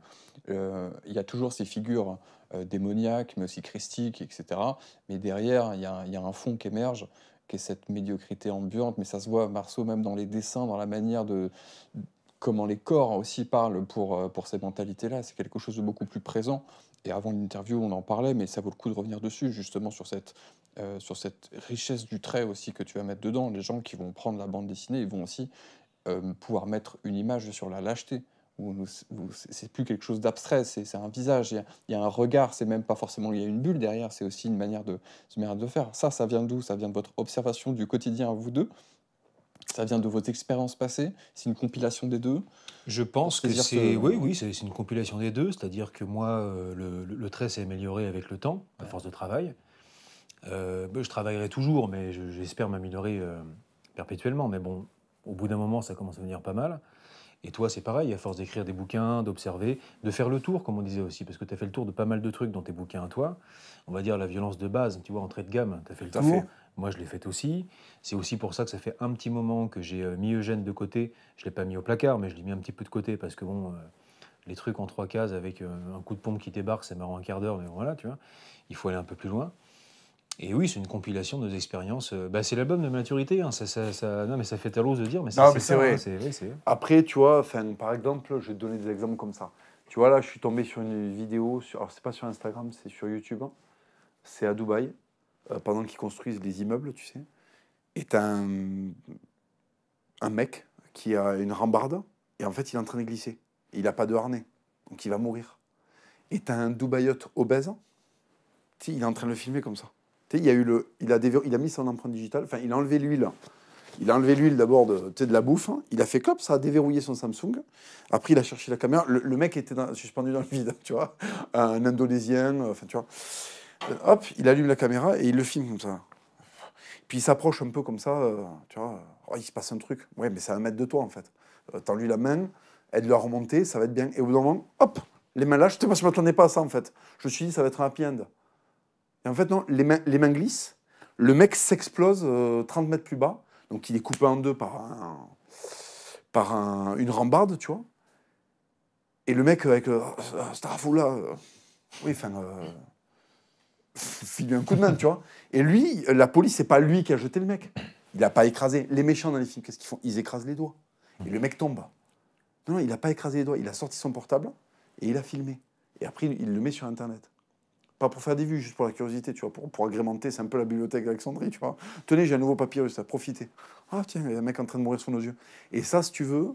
euh, il y a toujours ces figures euh, démoniaques, mais aussi christiques, etc. Mais derrière, il y, a un fond qui émerge, qui est cette médiocrité ambiante. Mais ça se voit, Marceau, même dans les dessins, dans la manière de, comment les corps aussi parlent pour, euh, pour ces mentalités-là. C'est quelque chose de beaucoup plus présent. Et avant l'interview, on en parlait, mais ça vaut le coup de revenir dessus, justement, sur cette, sur cette richesse du trait aussi que tu vas mettre dedans. Les gens qui vont prendre la bande dessinée, ils vont aussi euh, pouvoir mettre une image sur la lâcheté c'est plus quelque chose d'abstrait, c'est un visage, il y, a, un regard, c'est même pas forcément il y a une bulle derrière, c'est aussi une manière de, faire. Ça, ça vient d'où Ça vient de votre observation du quotidien à vous deux. Ça vient de vos expériences passées C'est une compilation des deux. Je pense que c'est oui, oui, c'est une compilation des deux. C'est-à-dire que moi, euh, le, trait s'est amélioré avec le temps, à force de travail. Euh, bah, je travaillerai toujours, mais j'espère m'améliorer perpétuellement. Mais bon, au bout d'un moment, ça commence à venir pas mal. Et toi, c'est pareil, à force d'écrire des bouquins, d'observer, de faire le tour, comme on disait aussi, parce que tu as fait le tour de pas mal de trucs dans tes bouquins à toi. On va dire la violence de base, tu vois, entrée de gamme, tu as fait le tour. Moi, je l'ai fait aussi. C'est aussi pour ça que ça fait un petit moment que j'ai euh, mis Eugène de côté. Je ne l'ai pas mis au placard, mais je l'ai mis un petit peu de côté parce que bon, euh, les trucs en trois cases avec euh, un coup de pompe qui débarque, c'est marrant un quart d'heure, mais voilà, tu vois, il faut aller un peu plus loin. Et oui, c'est une compilation de nos expériences. Euh, bah, c'est l'album de maturité. Hein, ça, ça, ça, Non, mais ça fait talos de dire, mais, c'est vrai. Après, tu vois, par exemple, je vais donner des exemples comme ça. Tu vois, là, je suis tombé sur une vidéo, sur... c'est pas sur Instagram, c'est sur YouTube. Hein. C'est à Dubaï, euh, pendant qu'ils construisent les immeubles, tu sais. Et un... un mec qui a une rambarde, et en fait, il est en train de glisser. Il n'a pas de harnais, donc il va mourir. Et t'as un Dubaïote obèse, tu il est en train de le filmer comme ça il, a mis son empreinte digitale, enfin, il a enlevé l'huile. Il a enlevé l'huile d'abord de, de la bouffe. Il a fait comme ça a déverrouillé son Samsung. Après, il a cherché la caméra. Le, mec était suspendu dans le vide, tu vois. Un Indonésien, euh, enfin, tu vois. Euh, hop, il allume la caméra et il le filme comme ça. Puis il s'approche un peu comme ça, euh, tu vois. Oh, il se passe un truc. Ouais, mais c'est à un de toi, en fait. Tends-lui la main, aide-le à remonter, ça va être bien. Et au bout d'un moment, hop, les mains là, je ne m'attendais pas à ça, en fait. Je me suis dit, ça va être un happy et en fait, non, les mains, glissent. Le mec s'explose 30 euh, mètres plus bas. Donc il est coupé en deux par, par une rambarde, tu vois. Et le mec euh, avec le euh, là, oui, enfin, euh, un coup de main, tu vois. Et lui, la police, c'est pas lui qui a jeté le mec. Il n'a pas écrasé. Les méchants dans les films, qu'est-ce qu'ils font Ils écrasent les doigts. Et le mec tombe. Non, non il n'a pas écrasé les doigts. Il a sorti son portable et il a filmé. Et après, il le met sur Internet pour faire des vues, juste pour la curiosité, tu vois, pour, pour agrémenter, c'est un peu la bibliothèque d'Alexandrie, tu vois. Tenez, j'ai un nouveau papyrus, à profiter. Ah tiens, il y a un mec en train de mourir sous nos yeux. Et ça, si tu veux,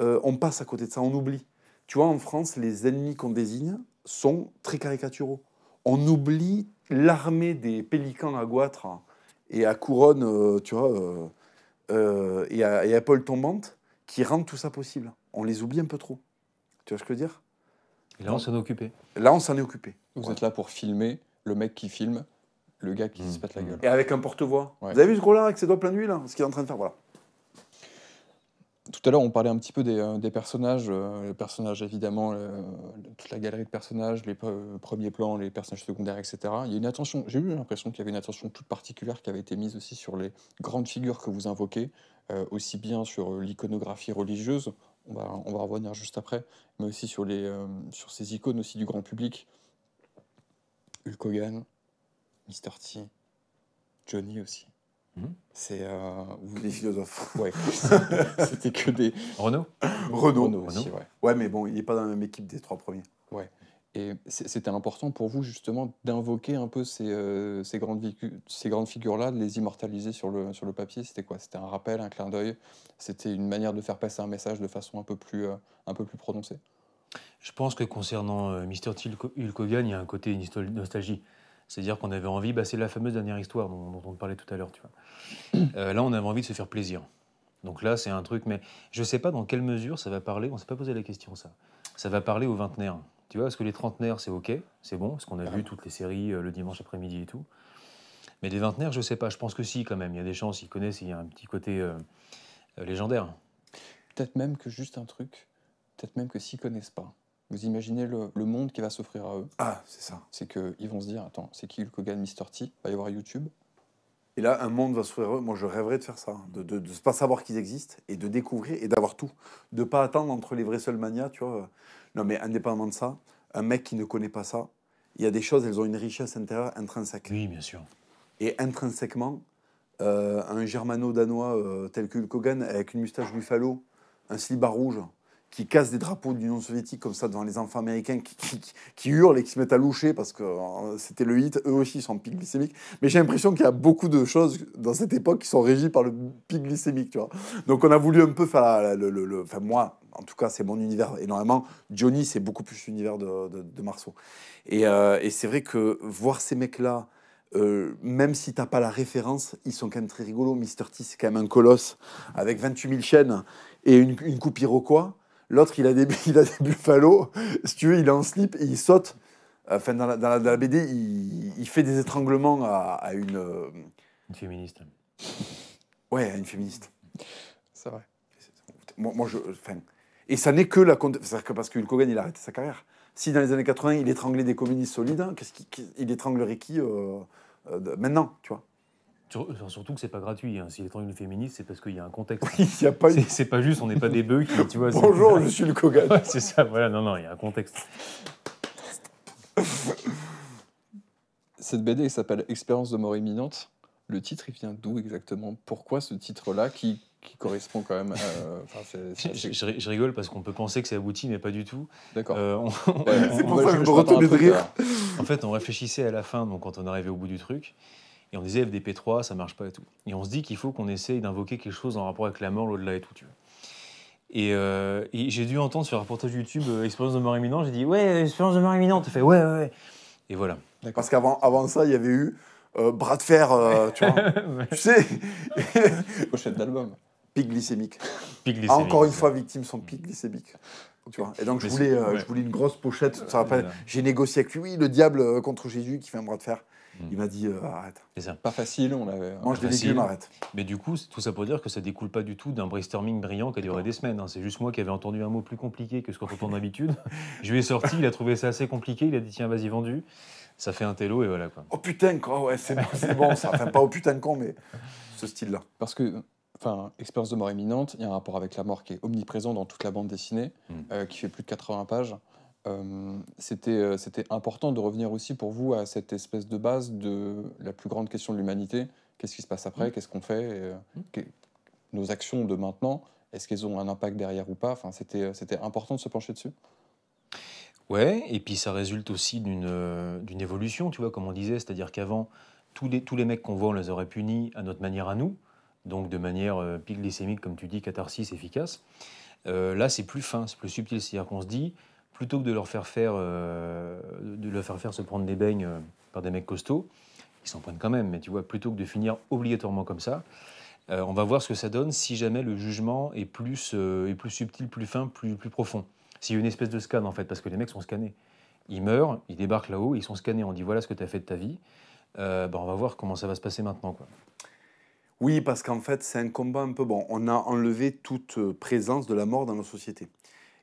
euh, on passe à côté de ça, on oublie. Tu vois, en France, les ennemis qu'on désigne sont très caricaturaux. On oublie l'armée des pélicans à Goître et à Couronne, euh, tu vois, euh, et, à, et Paul Tombante, qui rendent tout ça possible. On les oublie un peu trop. Tu vois ce que je veux dire et là, on s'en est occupé. Là, on s'en est occupé. Vous êtes là pour filmer le mec qui filme, le gars qui se mmh, pète la mmh. gueule. Et avec un porte-voix. Vous avez vu ce gros-là avec ses doigts pleins d'huile hein, Ce qu'il est en train de faire, voilà. Tout à l'heure, on parlait un petit peu des, euh, personnages. Euh, les personnages, évidemment, toute la galerie de personnages, les premiers plans, les personnages secondaires, etc. Il y a une attention, j'ai eu l'impression qu'il y avait une attention toute particulière qui avait été mise aussi sur les grandes figures que vous invoquez, euh, aussi bien sur l'iconographie religieuse, on va, on va revenir juste après, mais aussi sur, les, sur ces icônes aussi du grand public. Hulk Hogan, Mr. T, Johnny aussi. Hmm. C'est euh, des philosophes. Ouais, c'était que des Renault. Renault. aussi, ouais. ouais. mais bon, il n'est pas dans la même équipe des trois premiers. Ouais. Et c'était important pour vous justement d'invoquer un peu ces, euh, grandes, ces grandes figures-là, de les immortaliser sur le, sur le papier. C'était quoi C'était un rappel, un clin d'œil. C'était une manière de faire passer un message de façon un peu plus, euh, un peu plus prononcée. Je pense que concernant Mr. Euh, mister Hogan, il y a un côté une nostalgie. C'est-à-dire qu'on avait envie, bah, c'est la fameuse dernière histoire dont, on parlait tout à l'heure, tu vois. Euh, là, on avait envie de se faire plaisir. Donc là, c'est un truc, mais je sais pas dans quelle mesure ça va parler, on ne s'est pas posé la question, ça. Ça va parler aux vingtenaires, tu vois, parce que les trentenaires, c'est OK, c'est bon, parce qu'on a vu toutes les séries euh, le dimanche après-midi et tout. Mais les vingtenaires, je ne sais pas, je pense que si, quand même. Il y a des chances, ils connaissent, il y a un petit côté légendaire. Peut-être même que juste un truc, peut-être même que s'ils connaissent pas, vous imaginez le, monde qui va s'offrir à eux. Ah, c'est ça. C'est qu'ils vont se dire, attends, c'est qui Hulk Hogan, Mr. T Il va y avoir YouTube. Et là, un monde va s'offrir à eux. Moi, je rêverais de faire ça, hein. de ne pas savoir qu'ils existent et de découvrir et d'avoir tout. De pas attendre entre les WrestleMania, tu vois. Non, mais indépendamment de ça, un mec qui ne connaît pas ça, il y a des choses, elles ont une richesse intérieure intrinsèque. Oui, bien sûr. Et intrinsèquement, euh, un germano-danois euh, tel que Hulk Hogan, avec une moustache buffalo, un slibard rouge, qui cassent des drapeaux de l'Union soviétique comme ça devant les enfants américains qui, qui, hurlent et qui se mettent à loucher parce que euh, c'était le hit, eux aussi sont pic glycémique. Mais j'ai l'impression qu'il y a beaucoup de choses dans cette époque qui sont régies par le pic glycémique, tu vois. Donc on a voulu un peu faire le, le, enfin moi, en tout cas, c'est mon univers énormément. Johnny, c'est beaucoup plus l'univers de, de, Marceau. Et, euh, et c'est vrai que voir ces mecs-là, euh, même si t'as pas la référence, ils sont quand même très rigolos. Mister T, c'est quand même un colosse avec 28 000 chaînes et une, une coupe iroquois. L'autre, il, a des, a buffalo. Si tu veux, il est en slip et il saute. dans la, BD, il, fait des étranglements à, une. Une féministe. Euh, ouais, à une féministe. C'est vrai. Moi, je. Enfin, et ça n'est que la. C'est-à-dire que parce que Hulk Hogan, il a arrêté sa carrière. Si dans les années 80, il étranglait des communistes solides, hein, qu'est-ce qu'il étranglerait qui euh, euh, maintenant, tu vois Surtout que c'est pas gratuit. Hein. S'il est une féministe, c'est parce qu'il y a un contexte. pas c'est, pas juste, on n'est pas des bœufs tu vois. Bonjour, je suis le Kogan. c'est ça, voilà, non, non, il y a un contexte. Cette BD s'appelle Expérience de mort imminente. Le titre, il vient d'où exactement Pourquoi ce titre-là qui, correspond quand même à... Euh, je, rigole parce qu'on peut penser que c'est abouti, mais pas du tout. D'accord. Euh, on... c'est pour ça que je me retourne de rire. Euh, en fait, on réfléchissait à la fin, donc quand on arrivait au bout du truc. Et on disait FDP3, ça marche pas et tout. Et on se dit qu'il faut qu'on essaye d'invoquer quelque chose en rapport avec la mort, l'au-delà et tout. Tu vois. Et, euh, j'ai dû entendre sur un reportage YouTube euh, Expérience de mort imminente. J'ai dit Ouais, expérience de mort imminente. Tu fais Ouais, ouais, ouais. Et voilà. Parce qu'avant avant ça, il y avait eu euh, bras de fer, tu vois. tu sais Pochette d'album. Pic glycémique. Pic ah, glycémique. encore une fois, victime sont pic glycémique. Tu vois. Et donc, je voulais, je voulais une grosse pochette. Ça j'ai négocié avec lui, le diable contre Jésus qui fait un bras de fer. Il m'a dit euh, arrête. Pas facile, on Mange des légumes, arrête. Mais du coup, tout ça pour dire que ça découle pas du tout d'un brainstorming brillant qui a duré des semaines. Hein. C'est juste moi qui avais entendu un mot plus compliqué que ce qu'on entend d'habitude. Je lui ai sorti, il a trouvé ça assez compliqué, il a dit tiens, vas-y, vendu. Ça fait un télo et voilà quoi. Oh putain, quoi, ouais, c'est bon, bon, ça. Enfin, pas au putain de con, mais ce style-là. Parce que enfin, expérience de mort imminente, il y a un rapport avec la mort qui est omniprésent dans toute la bande dessinée, mm. euh, qui fait plus de 80 pages. Euh, euh, c'était, important de revenir aussi pour vous à cette espèce de base de la plus grande question de l'humanité. Qu'est-ce qui se passe après mm. Qu'est-ce qu'on fait euh, mm. Nos actions de maintenant, est-ce qu'elles ont un impact derrière ou pas enfin, c'était, important de se pencher dessus. Ouais, et puis ça résulte aussi d'une, évolution, tu vois, comme on disait, c'est-à-dire qu'avant, tous les, tous les mecs qu'on voit, on les aurait punis à notre manière à nous, donc de manière euh, comme tu dis, catharsis efficace. là, c'est plus fin, c'est plus subtil, c'est-à-dire qu'on se dit, plutôt que de leur faire faire, euh, de leur faire, faire se prendre des beignes euh, par des mecs costauds, ils s'en prennent quand même, mais tu vois, plutôt que de finir obligatoirement comme ça, euh, on va voir ce que ça donne si jamais le jugement est plus, est plus subtil, plus fin, plus, plus profond. S'il y a une espèce de scan, en fait, parce que les mecs sont scannés. Ils meurent, ils débarquent là-haut, ils sont scannés, on dit voilà ce que tu as fait de ta vie, bah, on va voir comment ça va se passer maintenant. Quoi. Oui, parce qu'en fait, c'est un combat un peu bon. On a enlevé toute présence de la mort dans nos sociétés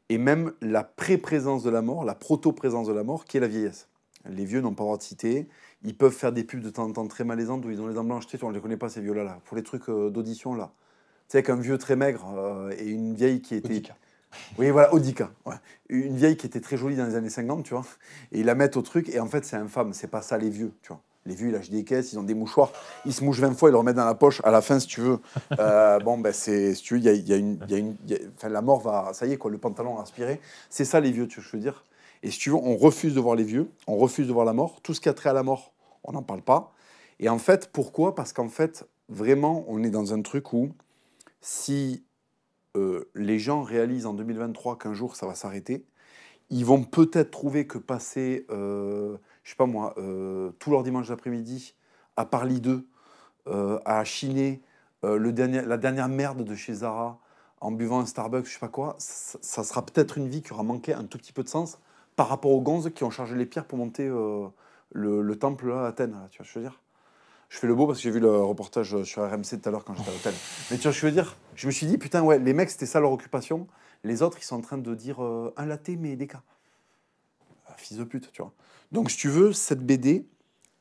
et même la pré-présence de la mort, la proto-présence de la mort, qui est la vieillesse. Les vieux n'ont pas le droit de citer. Ils peuvent faire des pubs de temps en temps très malaisantes où ils ont les dents blanches. Tu sais, on ne les connaît pas, ces vieux-là. Là. Pour les trucs euh, d'audition, là. Tu sais, avec vieux très maigre euh, et une vieille qui était. Audica. Oui, voilà, Audica. Une vieille qui était très jolie dans les années 50, tu vois. Et ils la mettent au truc. Et en fait, c'est infâme. C'est pas ça, les vieux, tu vois les vieux, ils lâchent des caisses, ils ont des mouchoirs, ils se mouchent 20 fois, ils le remettent dans la poche à la fin, si tu veux. Euh, bon, ben, c'est, si tu veux, il y a, une. Y a une enfin, la mort va. Ça y est, quoi, le pantalon a aspiré. C'est ça, les vieux, tu veux, dire. Et si tu veux, on refuse de voir les vieux, on refuse de voir la mort. Tout ce qui a trait à la mort, on n'en parle pas. Et en fait, pourquoi Parce qu'en fait, vraiment, on est dans un truc où si euh, les gens réalisent en 2023 qu'un jour ça va s'arrêter, ils vont peut-être trouver que passer. Euh, je sais pas moi, tout euh, tous leurs dimanches d'après-midi, à Paris 2, euh, à chiner euh, la dernière merde de chez Zara, en buvant un Starbucks, je sais pas quoi, ça, sera peut-être une vie qui aura manqué un tout petit peu de sens par rapport aux gonzes qui ont chargé les pierres pour monter le, temple à Athènes. tu vois, je veux dire. Je fais le beau parce que j'ai vu le reportage sur RMC tout à l'heure quand j'étais à l'hôtel. Mais tu vois, je veux dire, je me suis dit, putain, ouais, les mecs, c'était ça leur occupation. Les autres, ils sont en train de dire un laté mais des cas. Ah, fils de pute, tu vois. Donc, si tu veux, cette BD,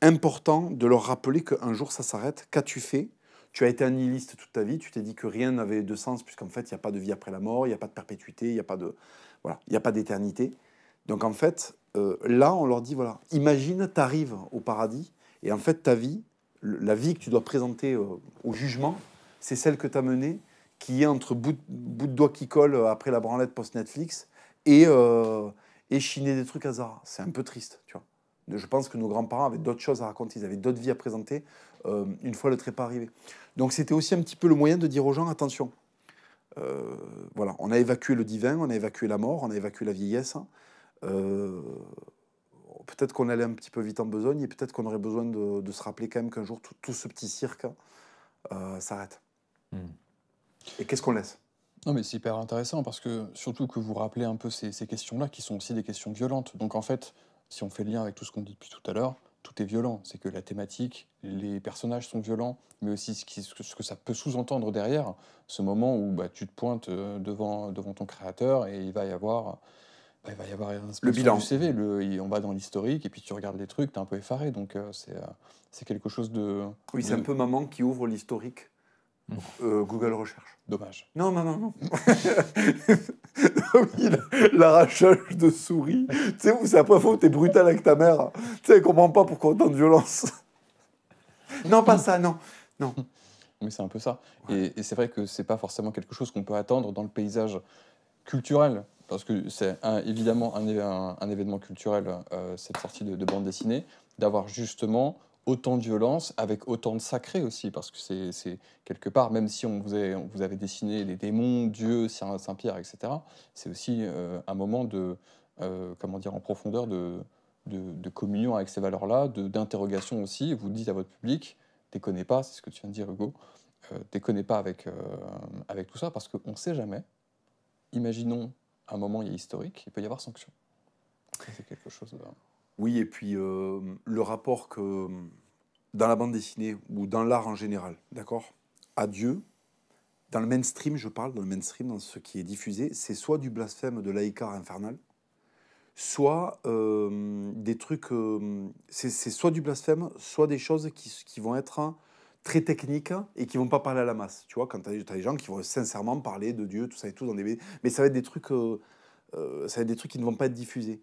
important de leur rappeler qu'un jour ça s'arrête. Qu'as-tu fait Tu as été un nihiliste toute ta vie, tu t'es dit que rien n'avait de sens, puisqu'en fait, il n'y a pas de vie après la mort, il n'y a pas de perpétuité, il n'y a pas de. Voilà, il n'y a pas d'éternité. Donc, en fait, euh, là, on leur dit voilà, imagine, tu arrives au paradis, et en fait, ta vie, la vie que tu dois présenter euh, au jugement, c'est celle que tu as menée, qui est entre bout de, doigt qui colle après la branlette post-Netflix et. Euh, chiner des trucs à Zara. C'est un peu triste, tu vois. Je pense que nos grands-parents avaient d'autres choses à raconter, ils avaient d'autres vies à présenter euh, une fois le trépas arrivé. Donc c'était aussi un petit peu le moyen de dire aux gens attention. Euh, voilà, on a évacué le divin, on a évacué la mort, on a évacué la vieillesse. Hein. Euh, peut-être qu'on allait un petit peu vite en besogne et peut-être qu'on aurait besoin de, se rappeler quand même qu'un jour tout, ce petit cirque s'arrête. Hmm. Et qu'est-ce qu'on laisse non, mais c'est hyper intéressant parce que surtout que vous rappelez un peu ces, questions-là qui sont aussi des questions violentes. Donc en fait, si on fait le lien avec tout ce qu'on dit depuis tout à l'heure, tout est violent. C'est que la thématique, les personnages sont violents, mais aussi ce, ce que ça peut sous-entendre derrière, ce moment où bah, tu te pointes euh, devant, devant ton créateur et il va y avoir. Bah, il va y avoir le bilan du CV, le, on va dans l'historique et puis tu regardes les trucs, tu es un peu effaré, donc euh, euh, c'est quelque chose de... Oui, c'est un peu maman qui ouvre l'historique euh, Google Recherche. Dommage. Non, non, non, non. L'arrachage de souris. Tu sais, c'est la première fois où t'es brutal avec ta mère. Tu sais, elle comprend pas pourquoi autant de violence. non, pas ça, non. Non. Mais c'est un peu ça. Et, c'est vrai que c'est pas forcément quelque chose qu'on peut attendre dans le paysage culturel. Parce que c'est évidemment un, événement culturel, euh, cette sortie de bande dessinée, d'avoir justement autant de violence, avec autant de sacré aussi, parce que c'est quelque part, même si on vous, avait, on vous avait dessiné les démons, Dieu, Saint-Pierre, etc., c'est aussi euh, un moment de, euh, comment dire, en profondeur de, de, communion avec ces valeurs-là, d'interrogation aussi. Vous dites à votre public, déconnez pas, c'est ce que tu viens de dire, Hugo, euh, déconnez pas avec, avec tout ça, parce qu'on ne sait jamais. Imaginons un moment il historique, il peut y avoir sanction. C'est quelque chose. De... Oui, et puis euh, le rapport que euh, dans la bande dessinée ou dans l'art en général, d'accord À Dieu, dans le mainstream, je parle, dans le mainstream, dans ce qui est diffusé, c'est soit du blasphème de laïcard infernal, soit euh, des trucs. c'est soit du blasphème, soit des choses qui, vont être très techniques et qui vont pas parler à la masse. Tu vois, quand tu as, des gens qui vont sincèrement parler de Dieu, tout ça et tout, dans des... mais ça va être des trucs. ça va être des trucs qui ne vont pas être diffusés.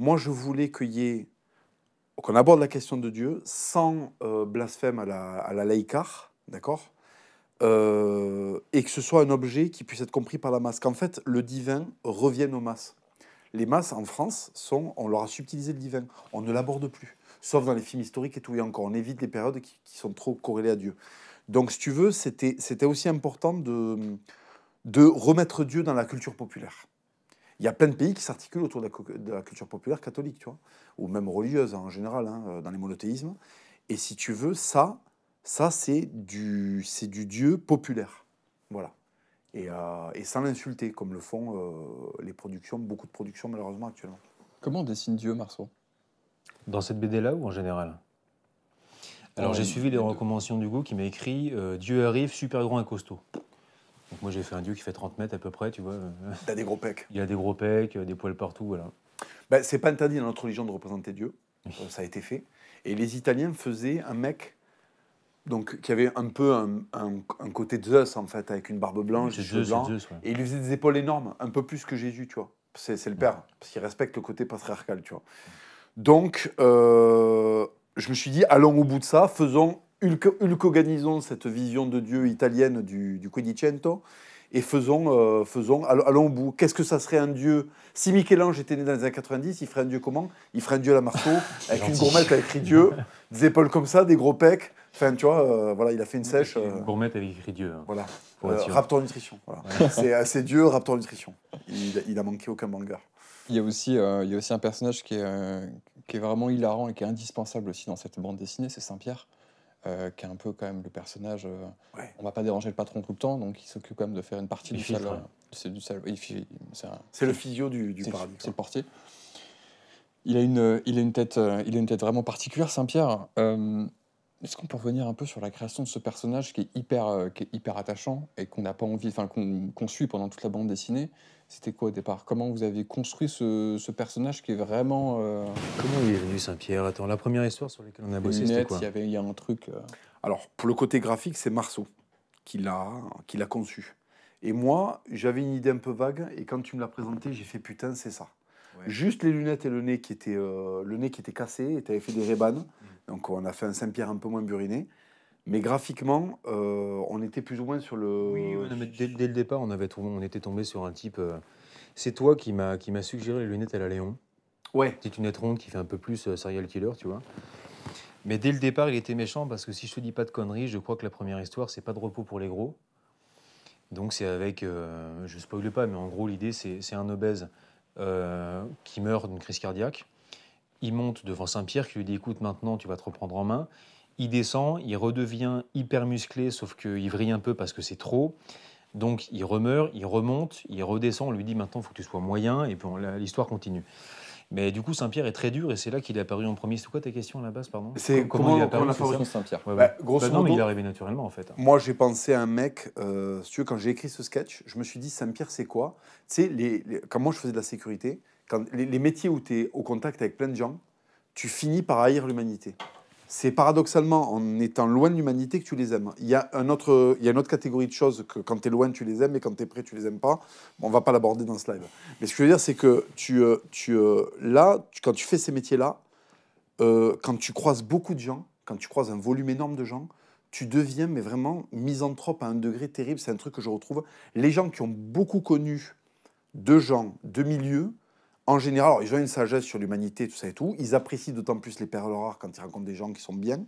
Moi, je voulais y ait qu'on aborde la question de Dieu sans euh, blasphème à la, à laïcar, d'accord euh, Et que ce soit un objet qui puisse être compris par la masse. Qu'en fait, le divin revienne aux masses. Les masses en France sont, on leur a subtilisé le divin, on ne l'aborde plus, sauf dans les films historiques et tout, a encore, on évite les périodes qui, sont trop corrélées à Dieu. Donc, si tu veux, c'était aussi important de, de remettre Dieu dans la culture populaire. Il y a plein de pays qui s'articulent autour de la, culture populaire catholique, tu vois, ou même religieuse hein, en général, hein, euh, dans les monothéismes. Et si tu veux, ça, ça c'est du, c'est du dieu populaire. Voilà. Et, euh, sans l'insulter, comme le font euh, les productions, beaucoup de productions malheureusement actuellement. Comment on dessine Dieu, Marceau Dans cette BD-là ou en général alors j'ai suivi les recommandations du goût qui m'a écrit Dieu arrive super grand et costaud moi j'ai fait un dieu qui fait 30 mètres à peu près, tu vois. T'as des gros pecs. Il a des gros pecs, des poils partout, voilà. Ben, c'est pas interdit dans notre religion de représenter Dieu. Euh, ça a été fait. Et les Italiens faisaient un mec donc qui avait un peu un, côté de Zeus en fait, avec une barbe blanche, des et il faisait des épaules énormes, un peu plus que Jésus, tu vois. C'est le père, parce qu'il respecte le côté patriarcal, tu vois. Donc, euh, je me suis dit, allons au bout de ça, faisons ulcoganisons cette vision de Dieu italienne du, du et faisons, euh, faisons allons au bout. Qu'est-ce que ça serait un dieu Si Michel-Ange était né dans les années 90, il ferait un dieu comment Il ferait un dieu à la marteau, avec une gourmette avec écrit Dieu, des épaules comme ça, des gros pecs. Enfin, tu vois, euh, voilà, il a fait une sèche. une euh, gourmette avec écrit Dieu. Hein, voilà. Raptor Nutrition. C'est assez Dieu, Raptor Nutrition. Il, il a manqué aucun manga. Il y a aussi, il y a aussi un personnage qui est, qui est vraiment hilarant et qui est indispensable aussi dans cette bande dessinée, c'est Saint-Pierre. Euh, qui est un peu quand même le personnage. Euh, on ne On va pas déranger le patron tout le temps, donc il s'occupe quand même de faire une partie du salon. Euh, c'est le physio du, paradis. C'est le portier. Il a une, tête, vraiment particulière, Saint-Pierre. Est-ce qu'on peut revenir un peu sur la création de ce personnage qui est hyper, qui est hyper attachant et qu'on n'a pas envie, enfin qu'on suit pendant toute la bande dessinée c'était quoi au départ Comment vous avez construit ce, personnage qui est vraiment. Euh, Comment il est venu Saint-Pierre Attends, la première histoire sur laquelle on a bossé, c'était quoi Il y il y a un truc. Euh. Alors, pour le côté graphique, c'est Marceau qui l'a, conçu. Et moi, j'avais une idée un peu vague, et quand tu me l'as présenté, j'ai fait putain, c'est ça. Juste les lunettes et le nez qui étaient, euh, le nez qui était cassé, et tu avais fait des rébanes. Mmh. Donc on a fait un Saint-Pierre un peu moins buriné. Mais graphiquement, euh, on était plus ou moins sur le. Oui, dès, le départ, on, avait on était tombé sur un type. Euh, c'est toi qui m'as suggéré les lunettes à la Léon. Ouais. une lunette ronde qui fait un peu plus euh, serial killer, tu vois. Mais dès le départ, il était méchant parce que si je te dis pas de conneries, je crois que la première histoire, c'est pas de repos pour les gros. Donc c'est avec, je spoil pas, mais en gros l'idée c'est un obèse qui meurt d'une crise cardiaque. Il monte devant Saint-Pierre qui lui dit écoute maintenant tu vas te reprendre en main. Il descend, il redevient hyper musclé, sauf qu'il vrille un peu parce que c'est trop. Donc il remeure, il remonte, il redescend, on lui dit maintenant il faut que tu sois moyen, et puis l'histoire continue. Mais du coup, Saint-Pierre est très dur et c'est là qu'il est apparu en premier. C'est quoi ta question à la base, pardon C'est comment, il comment la Saint-Pierre bah, grosso bah il est arrivé naturellement en fait. Moi, j'ai pensé à un mec, euh, tu quand j'ai écrit ce sketch, je me suis dit Saint-Pierre, c'est quoi Tu sais, les, quand moi je faisais de la sécurité, quand les, les métiers où tu es au contact avec plein de gens, tu finis par haïr l'humanité c'est paradoxalement en étant loin de l'humanité que tu les aimes. Il y, a autre, y a une autre catégorie de choses que quand tu es loin, tu les aimes, et quand tu es près, tu les aimes pas. on va pas l'aborder dans ce live. Mais ce que je veux dire, c'est que tu, euh, tu, euh, là, quand tu fais ces métiers-là, euh, quand tu croises beaucoup de gens, quand tu croises un volume énorme de gens, tu deviens mais vraiment misanthrope à un degré terrible. C'est un truc que je retrouve. Les gens qui ont beaucoup connu de gens, de milieux, en général, ils ont une sagesse sur l'humanité, tout ça et tout. Ils apprécient d'autant plus les perles rares quand ils racontent des gens qui sont bien.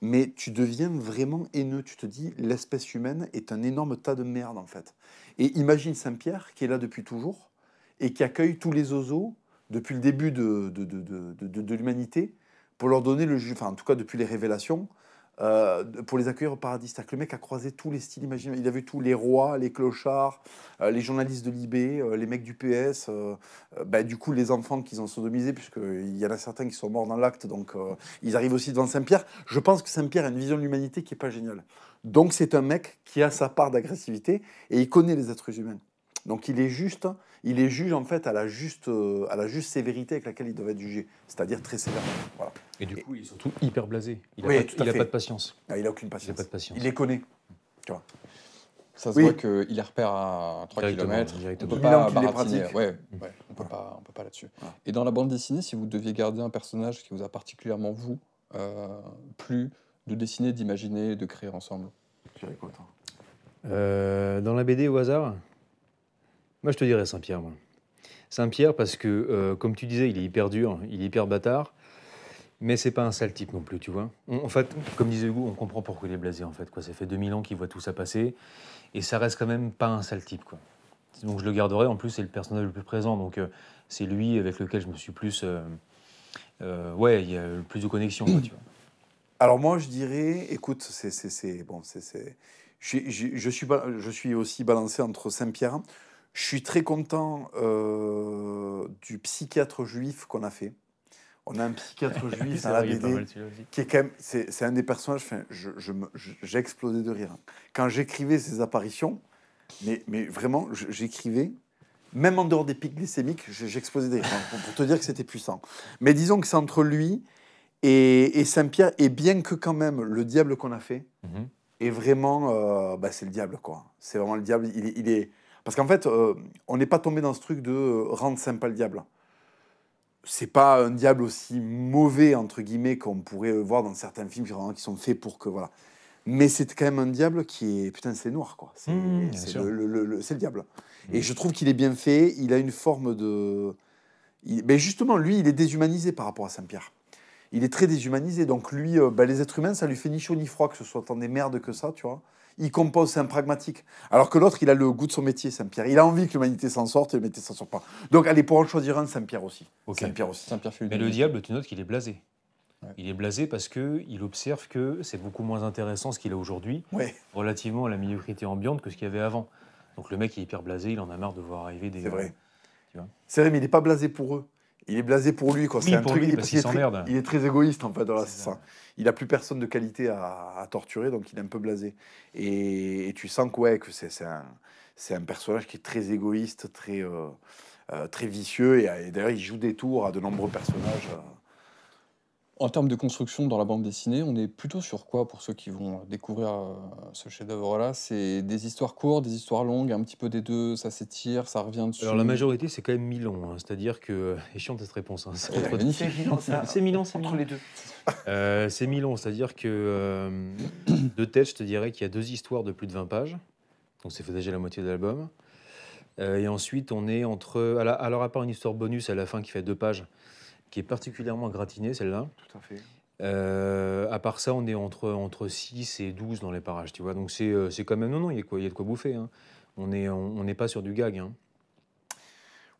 Mais tu deviens vraiment haineux. Tu te dis, l'espèce humaine est un énorme tas de merde, en fait. Et imagine Saint-Pierre, qui est là depuis toujours, et qui accueille tous les oiseaux depuis le début de, de l'humanité, pour leur donner le jus, enfin, en tout cas, depuis les révélations, euh, pour les accueillir au paradis. cest le mec a croisé tous les styles imaginables. Il a vu tous les rois, les clochards, euh, les journalistes de l'IB, euh, les mecs du PS, ben, du coup les enfants qu'ils ont sodomisés, puisqu'il y en a certains qui sont morts dans l'acte, donc ils arrivent aussi devant Saint-Pierre. Je pense que Saint-Pierre a une vision de l'humanité qui n'est pas géniale. Donc c'est un mec qui a sa part d'agressivité et il connaît les êtres humains. Donc il est juste, il est juge en fait à la juste, euh, à la juste sévérité avec laquelle il devait être jugé, c'est-à-dire très sévère. Voilà. Et du coup, il est surtout hyper blasé. Il n'a pas, de patience. Ah, il n'a aucune patience. Il, n'a pas de il les connaît. Tu vois. Ça se voit qu'il les repère à 3 km. On ne peut pas Ouais, mm. on peut pas, peut pas là-dessus. Et dans la bande dessinée, si vous deviez garder un personnage qui vous a particulièrement vous euh, plus de dessiner, d'imaginer, de créer ensemble. euh, dans la BD au hasard, moi, je te dirais Saint-Pierre. Saint-Pierre, parce que, euh, comme tu disais, il est hyper dur, il est hyper bâtard, mais c'est pas un sale type non plus, tu vois. en fait, comme disait Hugo, on comprend pourquoi il est blasé, en fait. Quoi. Ça fait 2000 ans qu'il voit tout ça passer, et ça reste quand même pas un sale type, quoi. Donc je le garderai, en plus, c'est le personnage le plus présent, donc euh, c'est lui avec lequel je me suis plus... Euh, ouais, il y a le plus de connexion, quoi, tu vois. Alors moi, je dirais, écoute, c'est... Bon, c'est... Je suis, aussi balancé entre Saint-Pierre. Je suis très content euh, du psychiatre juif qu'on a fait. On a un psychiatre juif dans la BD qui est quand même, c'est, un des personnages. Enfin, je, j'ai explosé de rire quand j'écrivais ces apparitions. Mais, mais vraiment, j'écrivais même en dehors des pics glycémiques, de rire, hein, pour, te dire que c'était puissant. Mais disons que c'est entre lui et, Saint-Pierre, et bien que quand même le diable qu'on a fait mhm. est vraiment, euh, bah c'est le diable quoi. C'est vraiment le diable. il est, parce qu'en fait, euh, on n'est pas tombé dans ce truc de euh, rendre sympa le diable. C'est pas un diable aussi mauvais, entre guillemets, qu'on pourrait voir dans certains films qui sont faits pour que. Voilà. Mais c'est quand même un diable qui est. Putain, c'est noir, quoi. C'est mmh, le, diable. Mmh. Et je trouve qu'il est bien fait. Il a une forme de. Ben justement, lui, il est déshumanisé par rapport à Saint-Pierre. Il est très déshumanisé. Donc, lui, euh, ben, les êtres humains, ça lui fait ni chaud ni froid que ce soit tant des merdes que ça, tu vois il compose, c'est un pragmatique. Alors que l'autre, il a le goût de son métier, Saint-Pierre. Il a envie que l'humanité s'en sorte et l'humanité s'en sort pas. Donc, allez, pour en choisir un, Saint-Pierre aussi. Saint-Pierre aussi. Saint -Pierre Mais le diable, tu notes qu'il est blasé. Il est blasé parce qu'il observe que c'est beaucoup moins intéressant ce qu'il a aujourd'hui, relativement à la médiocrité ambiante, que ce qu'il y avait avant. Donc le mec il est hyper blasé, il en a marre de voir arriver des. C'est C'est vrai, mais il n'est pas blasé pour eux. Il est blasé pour lui, quoi. c'est un truc. parce il, est très, il, est très, égoïste, en fait. dans Il n'a plus personne de qualité à, torturer, donc il est un peu blasé. Et, tu sens que, que c'est un, personnage qui est très égoïste, très, euh, euh, très vicieux. Et, d'ailleurs, il joue des tours à de nombreux personnages. Euh, en termes de construction dans la bande dessinée, on est plutôt sur quoi pour ceux qui vont euh, découvrir euh, ce chef-d'œuvre-là C'est des histoires courtes, des histoires longues, un petit peu des deux, ça s'étire, ça revient dessus. Alors la majorité, c'est quand même mille hein, c'est-à-dire que. Euh, et chiant cette réponse. Hein, c'est mille Milan, c'est c'est entre les deux. euh, c'est ans, c'est-à-dire que de tête, je te dirais qu'il y a deux histoires de plus de 20 pages, donc c'est fait déjà la moitié de l'album. et ensuite, on est entre. Alors, à part une histoire bonus à la fin qui fait deux pages qui est particulièrement gratinée, celle-là. Tout à fait. Euh, à part ça, on est entre, entre 6 et 12 dans les parages, tu vois. Donc euh, c'est quand même... Non, non, il y, a de quoi bouffer. Hein. On n'est on, pas sur du gag. Hein.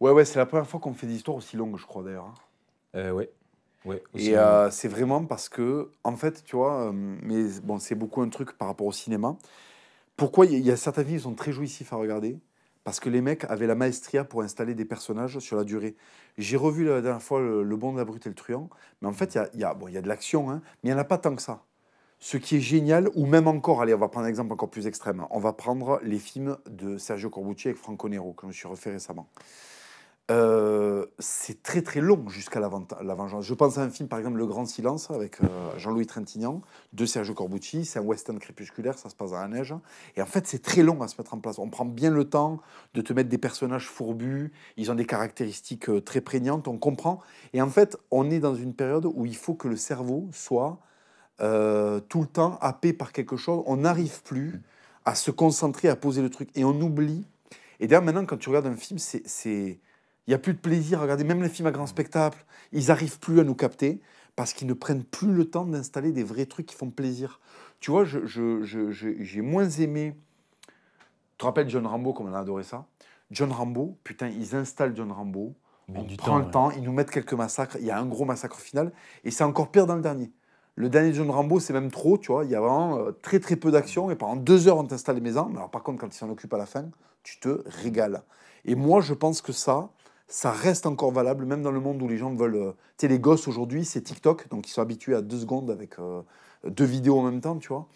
Ouais, ouais, c'est la première fois qu'on fait des histoires aussi longues, je crois, d'ailleurs. Hein. Euh, ouais. ouais et c'est vraiment parce que, en fait, tu vois, mais bon, c'est beaucoup un truc par rapport au cinéma. Pourquoi il y, a certains films qui sont très jouissifs à regarder parce que les mecs avaient la maestria pour installer des personnages sur la durée. J'ai revu la dernière fois le, le Bon, la Brute et le Truand, mais en fait, il y a, de l'action, hein, mais il n'y en a pas tant que ça. Ce qui est génial, ou même encore, allez, on va prendre un exemple encore plus extrême. On va prendre les films de Sergio Corbucci avec Franco Nero, que je me suis refait récemment. Euh, c'est très très long jusqu'à la, vengeance. Je pense à un film par exemple Le Grand Silence avec euh, Jean-Louis Trintignant de Sergio Corbucci. C'est un western crépusculaire, ça se passe dans la neige. Et en fait, c'est très long à se mettre en place. On prend bien le temps de te mettre des personnages fourbus. Ils ont des caractéristiques euh, très prégnantes, on comprend. Et en fait, on est dans une période où il faut que le cerveau soit tout le temps happé par quelque chose. On n'arrive plus à se concentrer, à poser le truc. Et on oublie. Et d'ailleurs, maintenant, quand tu regardes un film, c'est il n'y a plus de plaisir Regardez, même les films à grand spectacle. Ils n'arrivent plus à nous capter parce qu'ils ne prennent plus le temps d'installer des vrais trucs qui font plaisir. Tu vois, j'ai je, moins aimé. Tu te rappelles John Rambo, comme on a adoré ça John Rambo, putain, ils installent John Rambo. on prend le temps, ils nous mettent quelques massacres. Il y a un gros massacre final. Et c'est encore pire dans le dernier. Le dernier John Rambo, c'est même trop, tu vois. Il y a vraiment euh, très très peu d'action. Et pendant deux heures, on t'installe les maisons. Mais alors, par contre, quand ils s'en occupent à la fin, tu te régales. Et moi, je pense que ça, ça reste encore valable, même dans le monde où les gens veulent. Euh, tu sais, les gosses aujourd'hui, c'est TikTok, donc ils sont habitués à deux secondes avec euh, deux vidéos en même temps, tu vois.